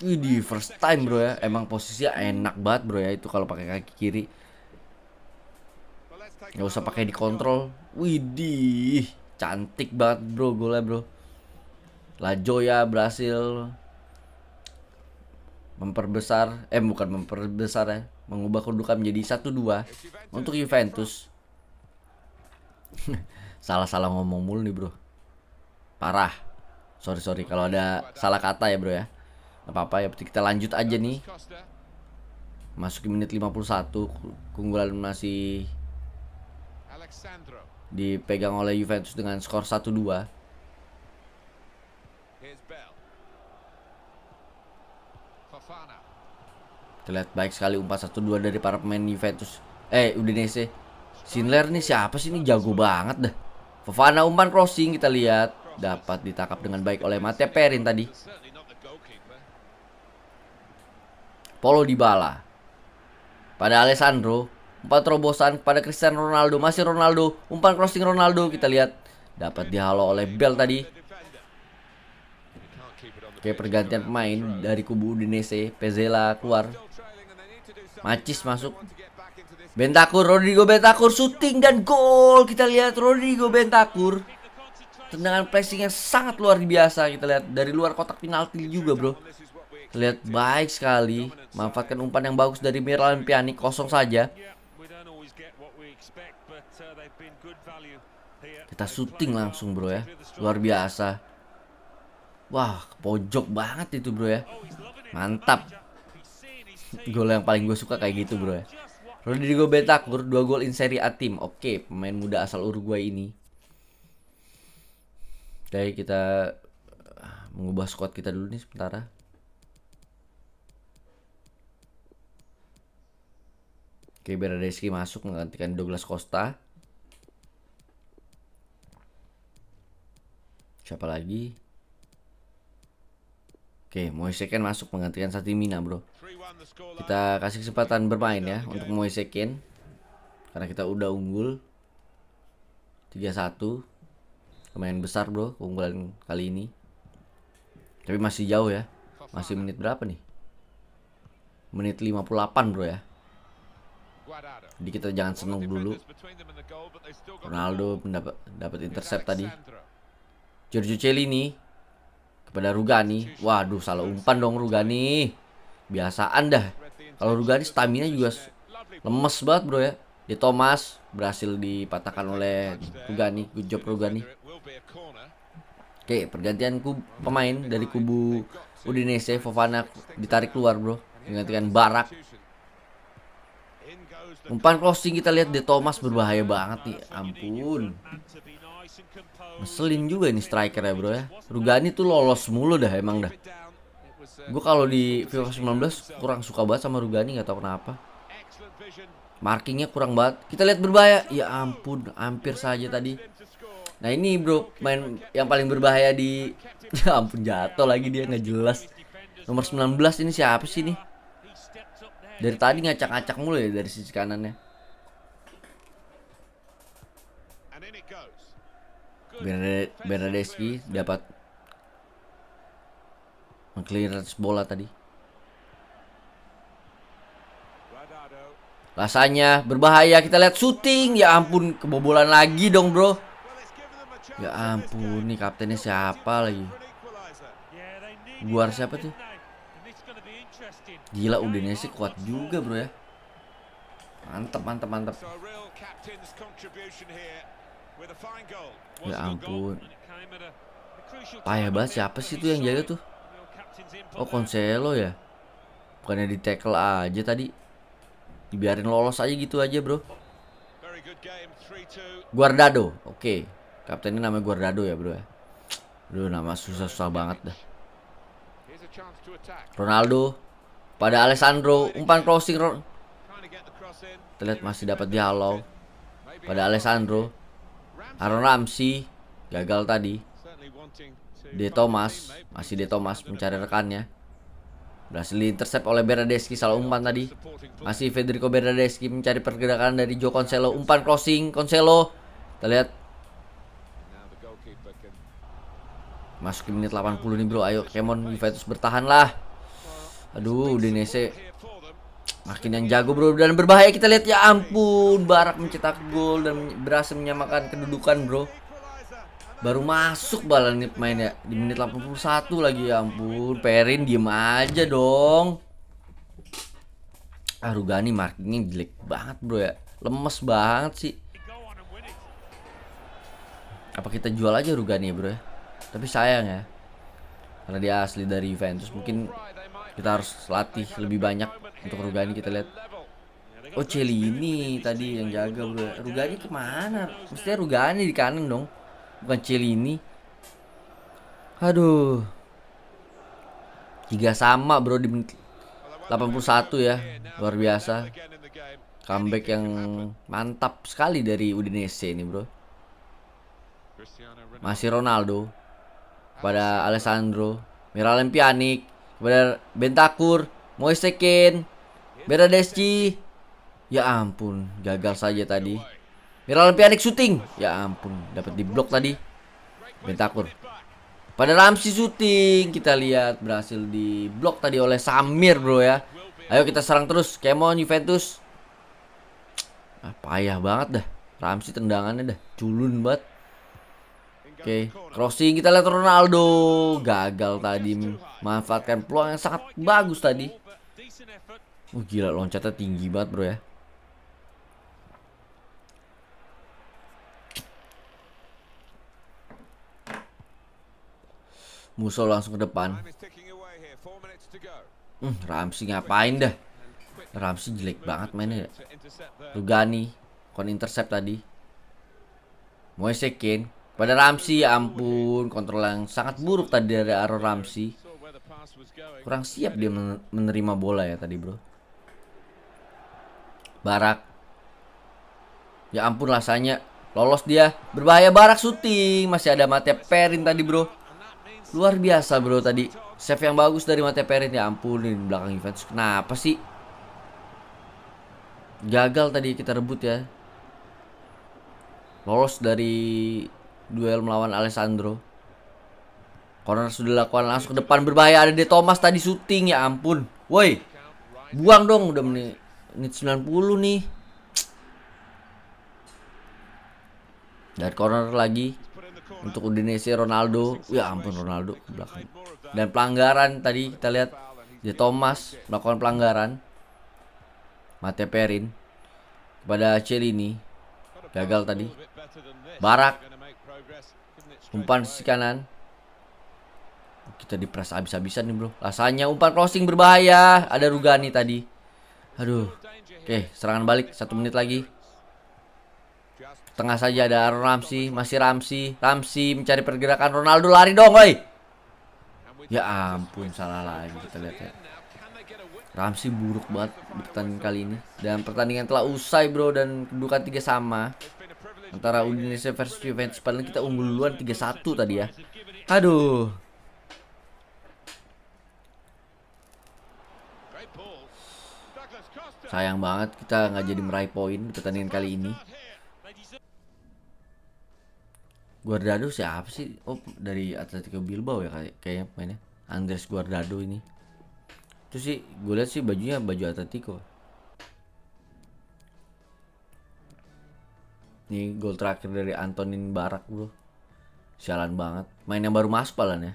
Ini first time, bro ya. Emang posisinya enak banget, bro ya itu kalau pakai kaki kiri. Gak usah pakai dikontrol. Widih, cantik banget, bro, golnya, bro. Lajoya berhasil memperbesar eh bukan memperbesar ya mengubah kedudukan menjadi 1-2 untuk Juventus. (laughs) Salah-salah ngomong mulu nih, Bro. Parah. Sorry sorry kalau ada salah kata ya, Bro ya. Gak apa-apa ya, kita lanjut aja nih. Masuk ke menit 51, keunggulan masih dipegang oleh Juventus dengan skor satu dua Terlihat baik sekali umpan satu dua dari para pemain Juventus. Eh, Udinese. Sinler nih siapa sih ini jago banget dah. Fofana umpan crossing kita lihat dapat ditangkap dengan baik oleh Mate Perin tadi. Polo Dybala. Pada Alessandro, umpan terobosan pada Cristiano Ronaldo, masih Ronaldo, umpan crossing Ronaldo kita lihat dapat dihalau oleh Bell tadi. Oke, pergantian pemain dari kubu Udinese, Pezela keluar Macis masuk. Bentakur, Rodrigo Bentakur syuting dan gol. Kita lihat Rodrigo Bentakur. Tendangan pressing yang sangat luar biasa kita lihat dari luar kotak penalti juga, Bro. lihat baik sekali. Manfaatkan umpan yang bagus dari Miralem Piani kosong saja. Kita syuting langsung, Bro ya. Luar biasa. Wah, pojok banget itu, Bro ya. Mantap gol yang paling gue suka kayak gitu bro ya. Rodrigo betakur dua gol in seri A tim. Oke, pemain muda asal Uruguay ini. Oke kita ah, mengubah squad kita dulu nih sementara. Oke, Beradeski masuk menggantikan Douglas Costa. Siapa lagi? Oke, Moise kan masuk menggantikan Satimina, bro. Kita kasih kesempatan bermain ya untuk Moisekin. Karena kita udah unggul 3-1. Lumayan besar, Bro, keunggulan kali ini. Tapi masih jauh ya. Masih menit berapa nih? Menit 58, Bro ya. Jadi kita jangan seneng dulu. Ronaldo mendapat dapat intercept tadi. Giorgio Celini kepada Rugani. Waduh, salah umpan dong Rugani biasaan dah kalau Rugani stamina juga lemes banget bro ya di Thomas berhasil dipatahkan oleh Rugani good job Rugani oke pergantian kub, pemain dari kubu Udinese Fofana ditarik keluar bro menggantikan Barak umpan crossing kita lihat di Thomas berbahaya banget nih ampun Meselin juga ini striker ya bro ya Rugani tuh lolos mulu dah emang dah Gue kalau di FIFA 19 kurang suka banget sama Rugani nggak tahu kenapa. Markingnya kurang banget. Kita lihat berbahaya. Ya ampun, hampir saja tadi. Nah ini bro, main yang paling berbahaya di... (laughs) Ya ampun jatuh lagi dia nggak jelas. Nomor 19 ini siapa sih nih? Dari tadi ngacak-ngacak mulu ya dari sisi kanannya. Bernadeski dapat Clearance bola tadi. Rasanya berbahaya. Kita lihat syuting Ya ampun, kebobolan lagi dong, Bro. Ya ampun, nih kaptennya siapa lagi? Luar siapa tuh? Gila Udinese kuat juga, Bro ya. mantep mantep mantep, Ya ampun. Payah banget siapa sih tuh yang jaga tuh? Oh Cancelo ya Bukannya di tackle aja tadi Dibiarin lolos aja gitu aja bro Guardado Oke okay. ini namanya Guardado ya bro ya nama susah-susah banget dah Ronaldo Pada Alessandro Umpan crossing Ron Terlihat masih dapat dihalau Pada Alessandro Aaron Ramsey Gagal tadi De Thomas, masih De Thomas mencari rekannya. Berhasil intercept oleh Bernadeschi salah umpan tadi. Masih Federico Bernadeschi mencari pergerakan dari Joe Concello umpan crossing Concello terlihat lihat Masuk menit 80 nih bro, ayo Kemon Juventus lah Aduh, Udinese makin yang jago bro dan berbahaya kita lihat ya ampun Barak mencetak gol dan berhasil menyamakan kedudukan bro baru masuk bala nih main ya di menit 81 lagi ya ampun Perin diem aja dong ah Rugani markingnya jelek banget bro ya lemes banget sih apa kita jual aja Rugani ya bro ya tapi sayang ya karena dia asli dari Juventus mungkin kita harus latih lebih banyak untuk Rugani kita lihat Oh Celi ini tadi yang jaga bro Rugani kemana? Mestinya Rugani di kanan dong bukan ini, aduh tiga sama bro di 81 ya luar biasa comeback yang mantap sekali dari Udinese ini bro masih Ronaldo pada Alessandro Miralem Pjanic Pada Bentakur Moise Kean Beradeschi ya ampun gagal saja tadi Miralem Pjanic syuting. Ya ampun, dapat diblok tadi. Bentakur. Pada Ramsey syuting, kita lihat berhasil diblok tadi oleh Samir, bro ya. Ayo kita serang terus, Kemon Juventus. Ah, payah banget dah. Ramsey tendangannya dah culun banget. Oke, okay. crossing kita lihat Ronaldo gagal tadi memanfaatkan peluang yang sangat bagus tadi. Oh gila loncatnya tinggi banget bro ya. Muso langsung ke depan. Hmm, Ramsi ngapain dah? Ramsi jelek banget mainnya. Rugani kon intercept tadi. Moisekin pada Ramsi, ya ampun kontrol yang sangat buruk tadi dari Aaron Ramsi. Kurang siap dia menerima bola ya tadi, Bro. Barak. Ya ampun rasanya lolos dia. Berbahaya Barak syuting, masih ada Mate Perin tadi, Bro. Luar biasa bro tadi. Save yang bagus dari Mate Perin ya ampun di belakang Juventus. Kenapa sih? Gagal tadi kita rebut ya. Lolos dari duel melawan Alessandro. Corner sudah lakukan langsung ke depan berbahaya ada di Thomas tadi syuting ya ampun. Woi. Buang dong udah menit, menit 90 nih. Dan corner lagi untuk Udinese Ronaldo ya ampun Ronaldo belakang dan pelanggaran tadi kita lihat di Thomas melakukan pelanggaran Mate Perin kepada Celini gagal tadi Barak umpan sisi kanan kita diperas habis-habisan nih bro rasanya umpan crossing berbahaya ada Rugani tadi aduh oke serangan balik satu menit lagi Tengah saja ada Aaron Ramsey, masih Ramsey. Ramsey mencari pergerakan Ronaldo lari dong, woi. Ya ampun, salah lain kita lihat ya. Ramsey buruk banget di pertandingan kali ini. Dan pertandingan telah usai, Bro, dan kedudukan tiga sama. Antara indonesia versus Juventus padahal kita unggul duluan tiga satu tadi ya. Aduh. Sayang banget kita nggak jadi meraih poin di pertandingan kali ini. Guardado siapa sih? Oh, dari Atletico Bilbao ya kayaknya mainnya. Andres Guardado ini. Terus sih gue lihat sih bajunya baju Atletico. Ini gol terakhir dari Antonin Barak, Bro. Sialan banget. Main yang baru maspalan ya.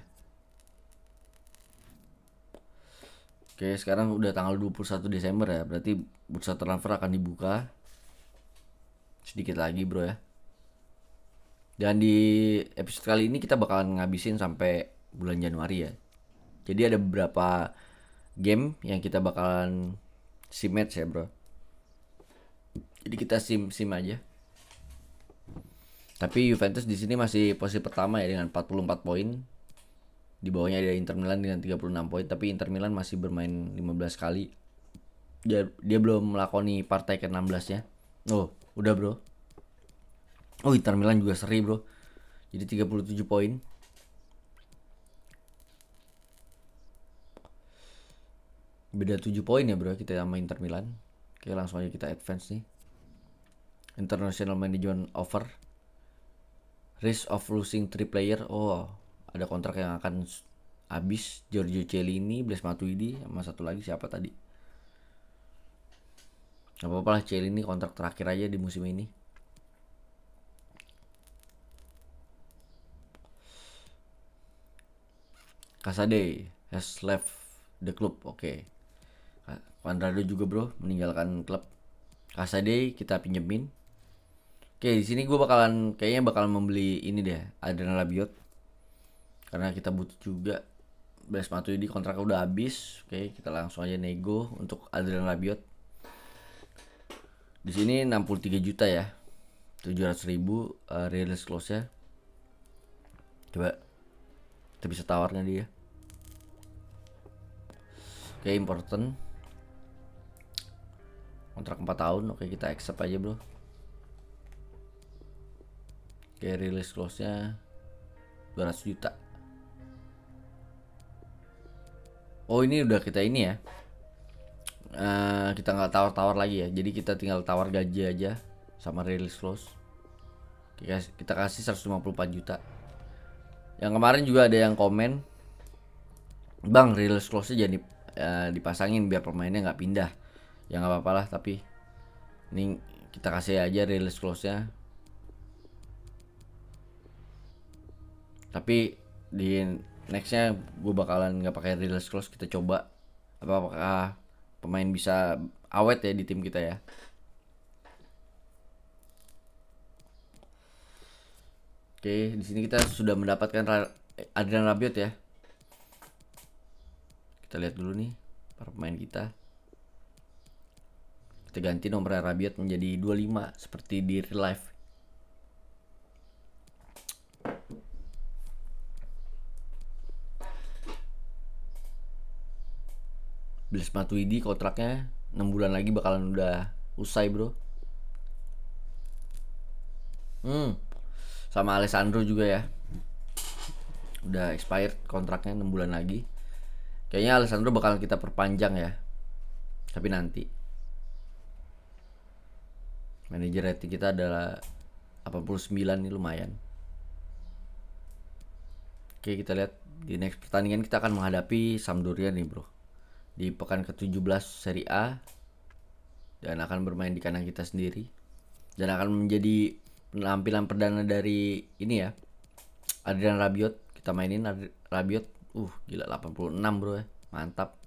Oke, sekarang udah tanggal 21 Desember ya. Berarti bursa transfer akan dibuka sedikit lagi, Bro ya. Dan di episode kali ini kita bakalan ngabisin sampai bulan Januari ya. Jadi ada beberapa game yang kita bakalan sim match ya bro. Jadi kita sim sim aja. Tapi Juventus di sini masih posisi pertama ya dengan 44 poin. Di bawahnya ada Inter Milan dengan 36 poin, tapi Inter Milan masih bermain 15 kali. Dia dia belum melakoni partai ke-16 ya. Oh, udah bro. Oh Inter Milan juga seri bro Jadi 37 poin Beda 7 poin ya bro kita sama Inter Milan Oke langsung aja kita advance nih International Management Offer Risk of losing 3 player Oh ada kontrak yang akan habis Giorgio Cellini, Blaise Matuidi sama satu lagi siapa tadi Gak apa-apa lah Cellini kontrak terakhir aja di musim ini Kasade has left the club. Oke. Okay. Quadrado juga bro meninggalkan klub. Kasade kita pinjemin. Oke, okay, di sini gue bakalan kayaknya bakalan membeli ini deh, Adrenal Labiot Karena kita butuh juga Matu Matuidi kontrak udah habis. Oke, okay, kita langsung aja nego untuk Adrenal Labiot. Di sini 63 juta ya. 700.000 ribu uh, eh, realis close-nya. Coba kita bisa tawarnya dia oke okay, important kontrak 4 tahun oke okay, kita accept aja bro oke okay, release close nya 200 juta oh ini udah kita ini ya uh, kita nggak tawar-tawar lagi ya jadi kita tinggal tawar gaji aja sama release close kita, kita kasih 154 juta yang kemarin juga ada yang komen bang release close nya jadi eh, dipasangin biar pemainnya nggak pindah ya nggak apa-apa lah tapi ini kita kasih aja release close nya tapi di nextnya gue bakalan nggak pakai release close, kita coba apakah pemain bisa awet ya di tim kita ya Oke, di sini kita sudah mendapatkan Adrian Rabiot ya. Kita lihat dulu nih para pemain kita. Kita ganti nomor Rabiot menjadi 25 seperti di real life. Bilis Matuidi kontraknya 6 bulan lagi bakalan udah usai bro. Hmm sama Alessandro juga ya udah expired kontraknya 6 bulan lagi kayaknya Alessandro bakal kita perpanjang ya tapi nanti manajer rating kita adalah 89 ini lumayan oke kita lihat di next pertandingan kita akan menghadapi Sampdoria nih bro di pekan ke-17 Serie A dan akan bermain di kandang kita sendiri dan akan menjadi penampilan perdana dari ini ya Adrian Rabiot kita mainin Adri Rabiot uh gila 86 bro ya mantap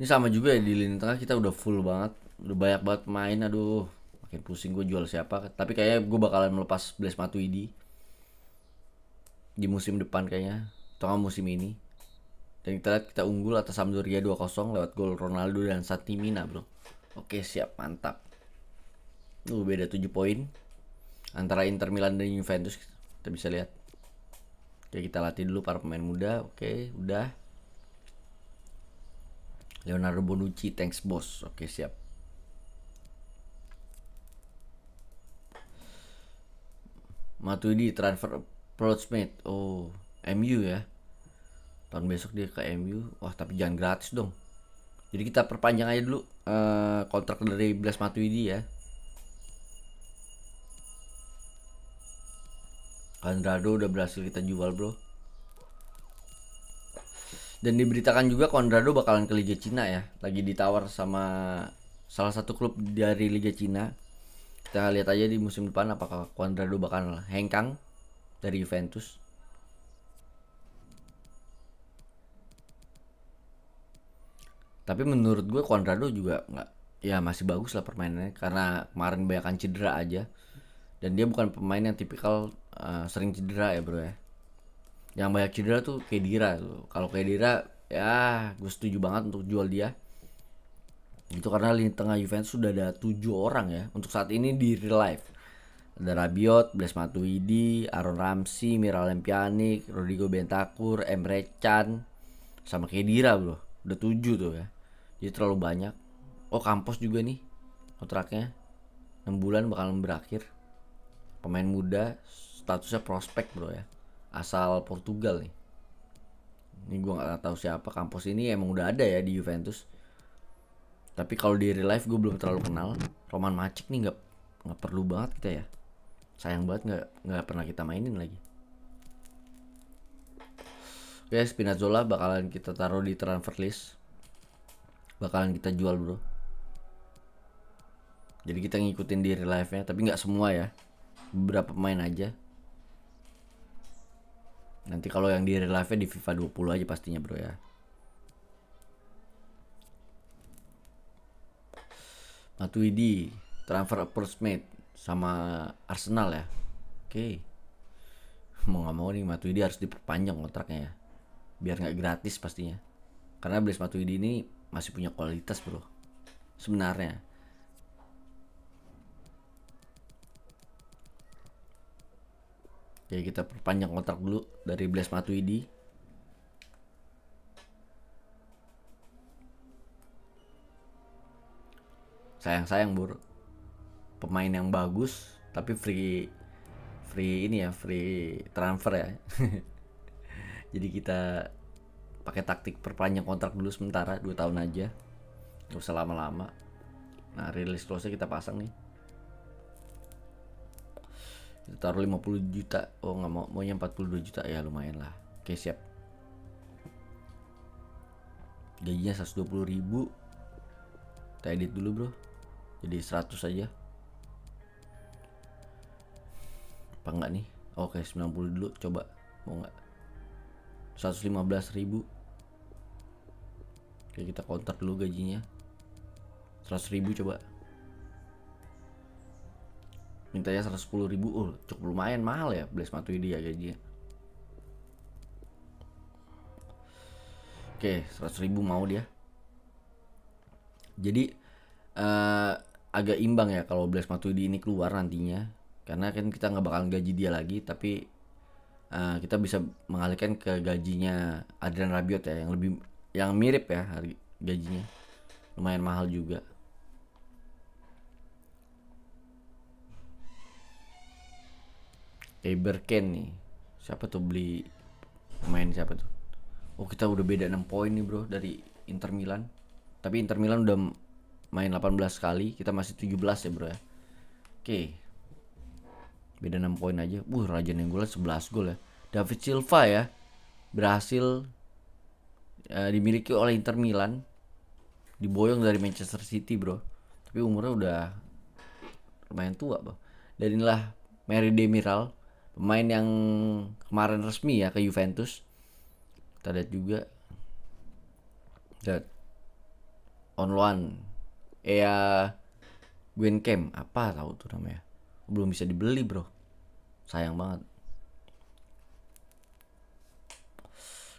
ini sama juga ya di lini tengah kita udah full banget udah banyak banget main aduh makin pusing gue jual siapa tapi kayaknya gue bakalan melepas Blaise Matuidi di musim depan kayaknya atau musim ini dan kita lihat kita unggul atas Sampdoria 2-0 lewat gol Ronaldo dan Satimina, Bro. Oke, siap, mantap. Uh, beda 7 poin antara Inter Milan dan Juventus. Kita bisa lihat. Oke, kita latih dulu para pemain muda. Oke, udah. Leonardo Bonucci, thanks boss. Oke, siap. Matuidi transfer approach mate. Oh, MU ya tahun besok dia ke MU wah tapi jangan gratis dong jadi kita perpanjang aja dulu uh, kontrak dari Blas Matuidi ya Kondrado udah berhasil kita jual bro dan diberitakan juga Kondrado bakalan ke Liga Cina ya lagi ditawar sama salah satu klub dari Liga Cina kita lihat aja di musim depan apakah Kondrado bakalan hengkang dari Juventus tapi menurut gue Conrado juga nggak ya masih bagus lah permainannya karena kemarin banyak cedera aja dan dia bukan pemain yang tipikal uh, sering cedera ya bro ya yang banyak cedera tuh Kedira tuh kalau Kedira ya gue setuju banget untuk jual dia itu karena lini tengah Juventus sudah ada tujuh orang ya untuk saat ini di real life ada Rabiot, Blaise Matuidi, Aaron Ramsey, Miralem Pjanic, Rodrigo Bentakur, Emre Can, sama Kedira bro. Udah tujuh tuh ya jadi terlalu banyak oh kampus juga nih kontraknya 6 bulan bakalan berakhir pemain muda statusnya prospek bro ya asal Portugal nih ini gue gak tahu siapa kampus ini emang udah ada ya di Juventus tapi kalau di real life gue belum terlalu kenal Roman Macik nih nggak nggak perlu banget kita ya sayang banget nggak nggak pernah kita mainin lagi oke Spinazzola bakalan kita taruh di transfer list bakalan kita jual bro jadi kita ngikutin di live nya tapi nggak semua ya beberapa main aja nanti kalau yang di live nya di FIFA 20 aja pastinya bro ya Matuidi transfer approach made sama Arsenal ya oke okay. mau nggak mau nih Matuidi harus diperpanjang kontraknya ya biar nggak gratis pastinya karena Blaise Matuidi ini masih punya kualitas bro sebenarnya jadi kita perpanjang kontrak dulu dari Blaise Matuidi sayang-sayang bro pemain yang bagus tapi free free ini ya free transfer ya (laughs) jadi kita pakai taktik perpanjang kontrak dulu sementara dua tahun aja nggak usah lama-lama nah rilis close kita pasang nih kita taruh 50 juta oh nggak mau maunya 42 juta ya lumayan lah oke siap gajinya 120 ribu kita edit dulu bro jadi 100 aja apa enggak nih oke 90 dulu coba mau enggak 115 ribu Oke kita counter dulu gajinya 100.000 coba Mintanya 110.000. ribu oh, Cukup lumayan mahal ya Blaise Matuidi ya gajinya Oke 100.000 mau dia Jadi uh, Agak imbang ya Kalau Blaise Matuidi ini keluar nantinya Karena kan kita nggak bakal gaji dia lagi Tapi uh, kita bisa mengalihkan ke gajinya Adrian Rabiot ya yang lebih yang mirip ya hari gajinya lumayan mahal juga Eberken nih siapa tuh beli pemain siapa tuh oh kita udah beda 6 poin nih bro dari Inter Milan tapi Inter Milan udah main 18 kali kita masih 17 ya bro ya oke beda 6 poin aja wuh Raja Nenggolan 11 gol ya David Silva ya berhasil Eh, dimiliki oleh Inter Milan diboyong dari Manchester City bro tapi umurnya udah lumayan tua bro dan inilah Mary Demiral pemain yang kemarin resmi ya ke Juventus kita lihat juga lihat on loan ya Gwen Cam apa tahu tuh namanya belum bisa dibeli bro sayang banget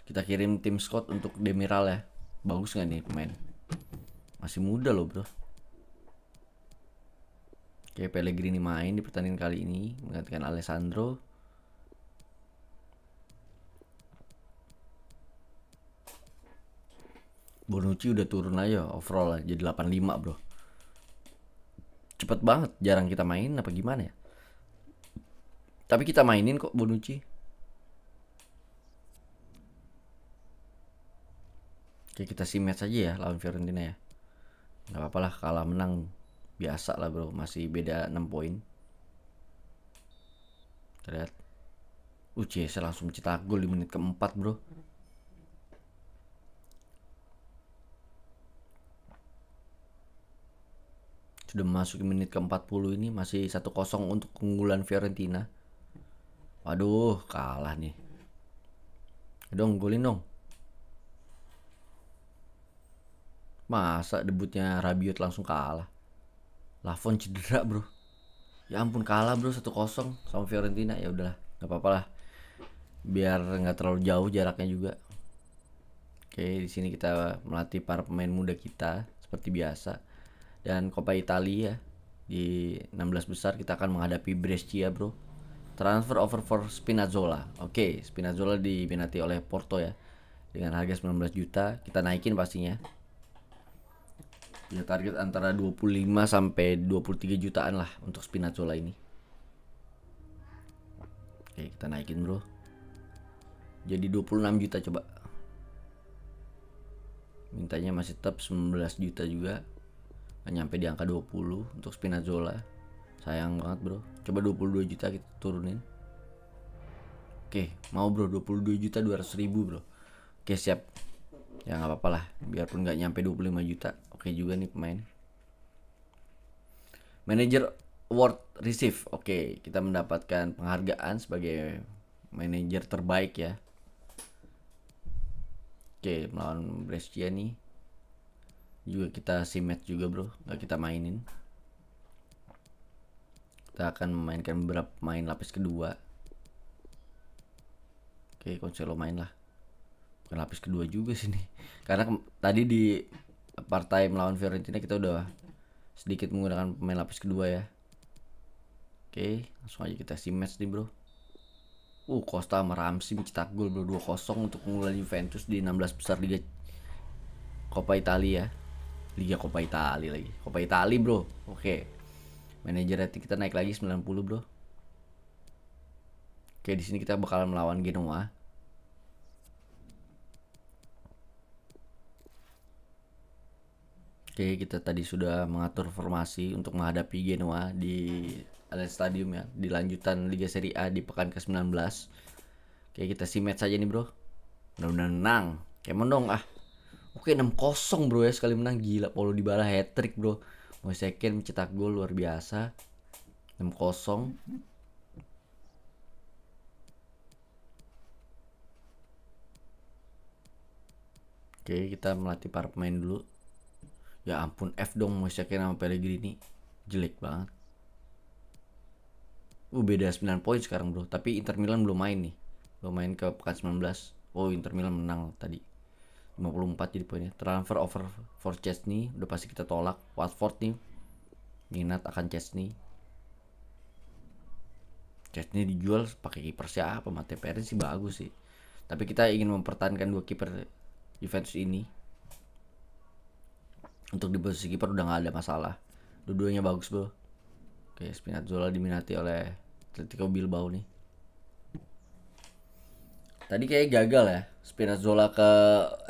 kita kirim tim Scott untuk Demiral ya bagus nggak nih pemain masih muda loh bro Oke Pellegrini main di pertandingan kali ini menggantikan Alessandro Bonucci udah turun aja overall aja jadi 85 bro cepet banget jarang kita main apa gimana ya tapi kita mainin kok Bonucci Oke kita si match aja ya lawan Fiorentina ya. Gak apa-apa lah kalah menang biasa lah bro masih beda 6 poin. Kita lihat. Uh, saya langsung cetak gol di menit keempat bro. Sudah masuk menit ke-40 ini masih 1-0 untuk keunggulan Fiorentina. Waduh, kalah nih. Dong, golin dong. Masa debutnya Rabiot langsung kalah? Lafon cedera bro. Ya ampun kalah bro 1-0 sama Fiorentina ya udahlah nggak apa-apa lah. Biar nggak terlalu jauh jaraknya juga. Oke di sini kita melatih para pemain muda kita seperti biasa. Dan Coppa Italia di 16 besar kita akan menghadapi Brescia bro. Transfer over for Spinazzola. Oke, Spinazzola diminati oleh Porto ya. Dengan harga 19 juta, kita naikin pastinya Ya target antara 25 sampai 23 jutaan lah untuk Spinazzola ini. Oke, kita naikin, Bro. Jadi 26 juta coba. Mintanya masih tetap 19 juta juga. Nggak nyampe di angka 20 untuk Spinazzola. Sayang banget, Bro. Coba 22 juta kita turunin. Oke, mau bro 22 juta 200 ribu bro. Oke siap. Ya nggak apa apalah biarpun nggak nyampe 25 juta. Oke okay juga nih pemain. Manager award receive. Oke, okay, kita mendapatkan penghargaan sebagai manager terbaik ya. Oke, okay, melawan Brescia nih. Juga kita si match juga, Bro. Nggak kita mainin. Kita akan memainkan beberapa main lapis kedua. Oke, okay, main lah. Bukan lapis kedua juga sini. Karena tadi di partai melawan Fiorentina kita udah sedikit menggunakan pemain lapis kedua ya. Oke, langsung aja kita si match nih bro. Uh, Costa sama Ramsey mencetak gol bro 2-0 untuk mengulang Juventus di 16 besar Liga Coppa Italia. Liga Coppa Italia lagi. Coppa Italia bro. Oke. Manajer rating kita naik lagi 90 bro. Oke, di sini kita bakalan melawan Genoa. Oke, kita tadi sudah mengatur formasi untuk menghadapi Genoa di Allianz Stadium ya, di lanjutan Liga Serie A di pekan ke-19. Oke, kita simet saja nih, Bro. Mudah-mudahan menang. Kayak dong ah. Oke, 6-0, Bro ya, sekali menang gila Paulo Dybala hat trick, Bro. Mau second mencetak gol luar biasa. 6-0. Oke, kita melatih para pemain dulu ya ampun F dong mau Moisakin sama Pellegrini jelek banget uh beda 9 poin sekarang bro tapi Inter Milan belum main nih belum main ke pekan 19 oh Inter Milan menang tadi 54 jadi poinnya transfer over for Chesney udah pasti kita tolak Watford nih minat akan Chesney Chesney dijual pakai kiper siapa Mate Perin sih bagus sih tapi kita ingin mempertahankan dua kiper Juventus ini untuk di posisi kiper udah nggak ada masalah dua-duanya bagus bro oke Spinazzola diminati oleh Atletico Bilbao nih tadi kayak gagal ya Spinazzola ke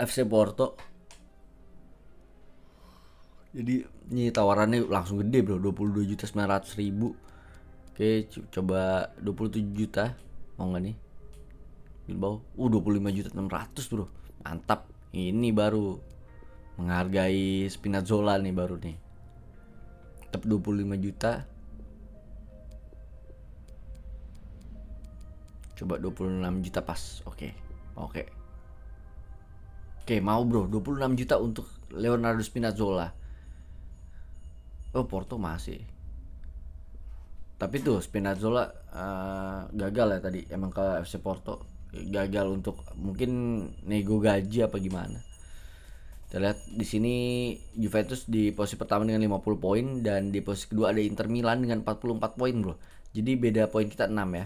FC Porto jadi ini tawarannya langsung gede bro 22 juta 900 ribu oke coba 27 juta mau gak nih Bilbao uh 25 juta 600 bro mantap ini baru menghargai Spinazzola nih baru nih tetap 25 juta coba 26 juta pas oke okay. oke okay. oke okay, mau bro 26 juta untuk Leonardo Spinazzola oh Porto masih tapi tuh Spinazzola uh, eh, gagal ya tadi emang ke FC Porto gagal untuk mungkin nego gaji apa gimana kita lihat di sini Juventus di posisi pertama dengan 50 poin dan di posisi kedua ada Inter Milan dengan 44 poin, Bro. Jadi beda poin kita 6 ya.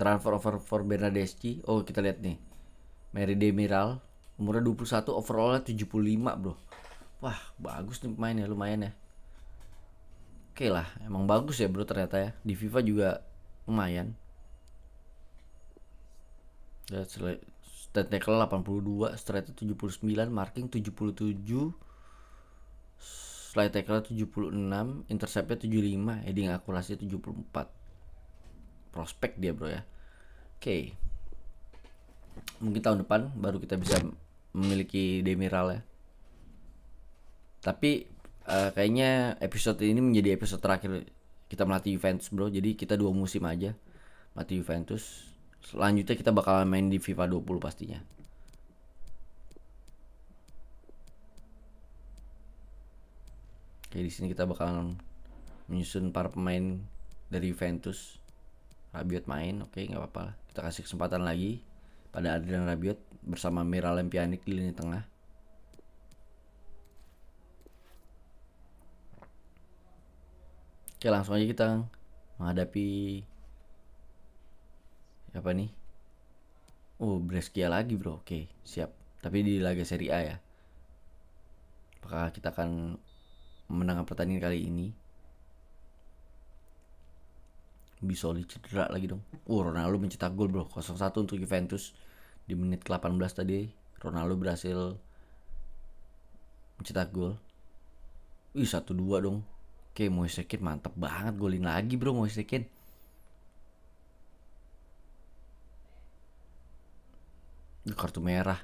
Transfer over for Bernadeschi. Oh, kita lihat nih. Mary Demiral umurnya 21 overallnya 75, Bro. Wah, bagus nih pemainnya, lumayan ya. Oke okay lah, emang bagus ya, Bro ternyata ya. Di FIFA juga lumayan straight tackle 82 straight 79 marking 77 slide tackle 76 interceptnya 75 heading akurasi 74 prospek dia bro ya oke okay. mungkin tahun depan baru kita bisa memiliki Demiral ya tapi uh, kayaknya episode ini menjadi episode terakhir kita melatih Juventus bro jadi kita dua musim aja melatih Juventus Selanjutnya kita bakal main di FIFA 20 pastinya. Oke, di sini kita bakal menyusun para pemain dari Juventus. Rabiot main, oke nggak apa-apa Kita kasih kesempatan lagi pada Adrian Rabiot bersama Miralem Pjanic di lini tengah. Oke, langsung aja kita menghadapi Siapa nih? Oh, Brescia lagi bro. Oke, siap. Tapi di laga seri A ya. Apakah kita akan menang pertandingan kali ini? Bisoli cedera lagi dong. Oh, Ronaldo mencetak gol bro. 0-1 untuk Juventus. Di menit ke-18 tadi, Ronaldo berhasil mencetak gol. Wih, 1-2 dong. Oke, Moisekin mantap banget golin lagi bro Moisekin. kartu merah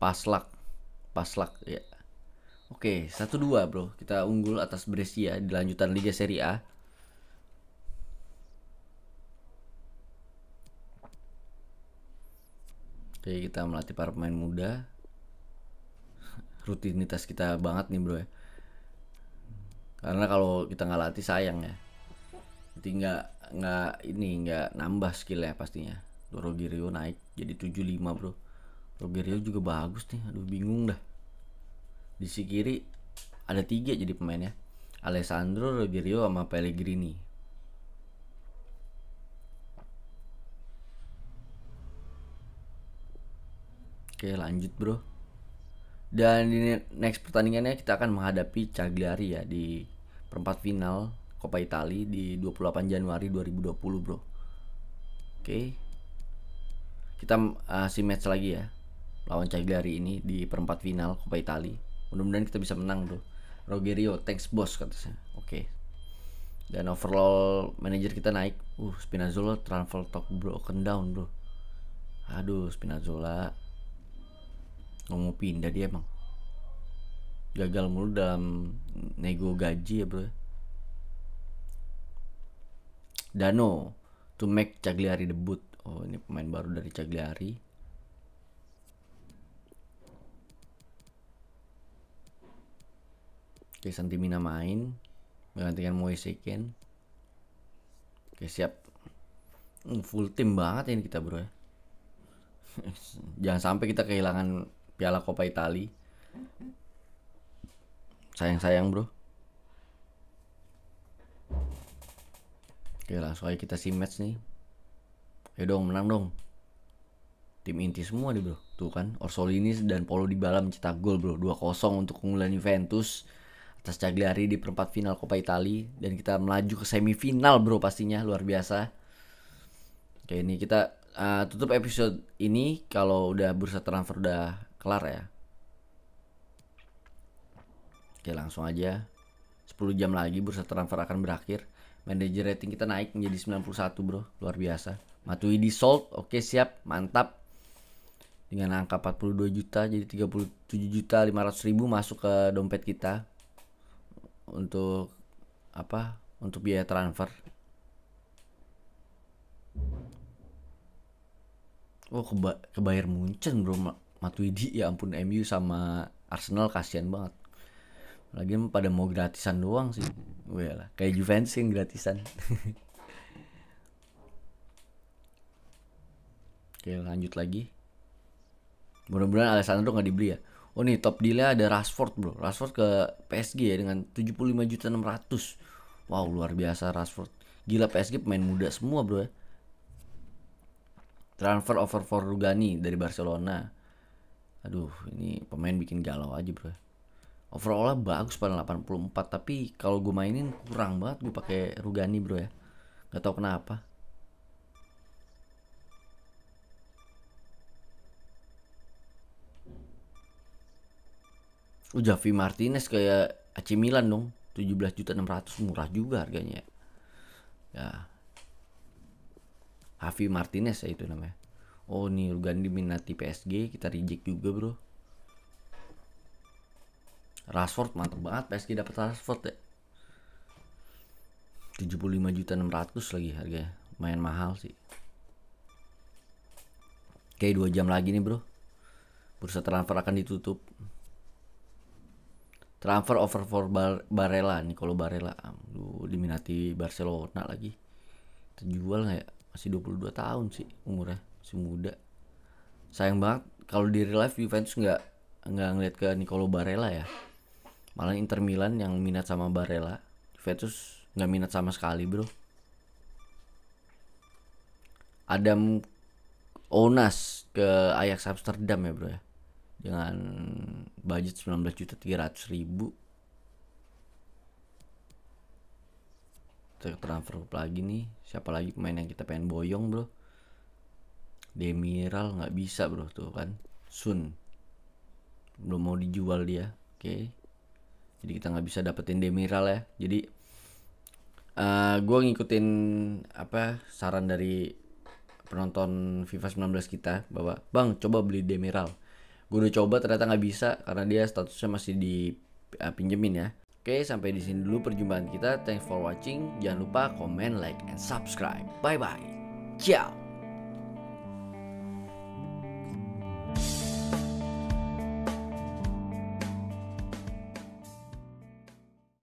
paslak paslak ya oke satu dua bro kita unggul atas Brescia di lanjutan Liga Serie A oke kita melatih para pemain muda rutinitas kita banget nih bro ya karena kalau kita nggak latih sayang ya tinggal nggak ini nggak nambah skill ya pastinya Rogirio naik jadi 75 bro Rogirio juga bagus nih aduh bingung dah di sisi kiri ada tiga jadi pemainnya Alessandro Rogirio sama Pellegrini Oke lanjut bro dan di next pertandingannya kita akan menghadapi Cagliari ya di perempat final Coppa Italia di 28 Januari 2020 bro. Oke. Okay kita uh, si match lagi ya lawan Cagliari ini di perempat final Coppa Italia. Mudah-mudahan kita bisa menang tuh. Rogerio, thanks bos katanya. Oke. Okay. Dan overall manager kita naik. Uh, Spinazzola transfer talk broken down, bro. Aduh, Spinazzola nggak mau pindah dia emang. Gagal mulu dalam nego gaji ya, bro. Dano to make Cagliari debut. Oh ini pemain baru dari Cagliari. Oke Santimina main menggantikan Moisekin. Oke siap. Hmm, full tim banget ini kita bro ya. (laughs) Jangan sampai kita kehilangan Piala Coppa Italia. Sayang-sayang bro. Oke langsung aja kita si match nih ya dong menang dong tim inti semua nih bro tuh kan Orsolini dan di Dybala mencetak gol bro 2-0 untuk keunggulan Juventus atas Cagliari di perempat final Coppa Italia dan kita melaju ke semifinal bro pastinya luar biasa oke ini kita uh, tutup episode ini kalau udah bursa transfer udah kelar ya oke langsung aja 10 jam lagi bursa transfer akan berakhir manajer rating kita naik menjadi 91 bro luar biasa Matuidi sold, oke siap, mantap. Dengan angka 42 juta jadi 37 juta 500 ribu masuk ke dompet kita untuk apa? Untuk biaya transfer. Oh keba kebayar Munchen bro Matuidi ya ampun MU sama Arsenal kasihan banget. Lagian pada mau gratisan doang sih. Gue lah kayak Juventus yang gratisan. (laughs) Oke lanjut lagi. Mudah-mudahan Alessandro gak dibeli ya. Oh nih top dealnya ada Rashford bro. Rashford ke PSG ya dengan 75 juta 600. Wow luar biasa Rashford. Gila PSG pemain muda semua bro ya. Transfer over for Rugani dari Barcelona. Aduh ini pemain bikin galau aja bro. Ya. Overall bagus pada 84 tapi kalau gue mainin kurang banget gue pakai Rugani bro ya. Gak tau kenapa. Lu Javi Martinez kayak AC Milan dong. 17 juta 600 murah juga harganya. Ya. Javi Martinez ya itu namanya. Oh nih Rugan diminati PSG kita reject juga bro. Rashford mantep banget PSG dapat Rashford ya. 75 juta 600 lagi harganya. Main mahal sih. Kayak dua jam lagi nih bro. Bursa transfer akan ditutup transfer over for Bar Barella kalau Barella aduh diminati Barcelona lagi terjual nggak ya masih 22 tahun sih umurnya masih muda sayang banget kalau di real life Juventus nggak nggak ngeliat ke Nicolo Barella ya malah Inter Milan yang minat sama Barella Juventus nggak minat sama sekali bro Adam Onas ke Ajax Amsterdam ya bro ya dengan budget 19 juta 300 ribu kita transfer lagi nih siapa lagi pemain yang kita pengen boyong bro Demiral nggak bisa bro tuh kan Sun belum mau dijual dia oke okay. jadi kita nggak bisa dapetin Demiral ya jadi uh, eh, gue ngikutin apa saran dari penonton FIFA 19 kita bahwa bang coba beli Demiral gue udah coba ternyata nggak bisa karena dia statusnya masih di uh, pinjemin ya Oke, sampai di sini dulu perjumpaan kita. Thanks for watching. Jangan lupa comment, like, and subscribe. Bye bye. Ciao.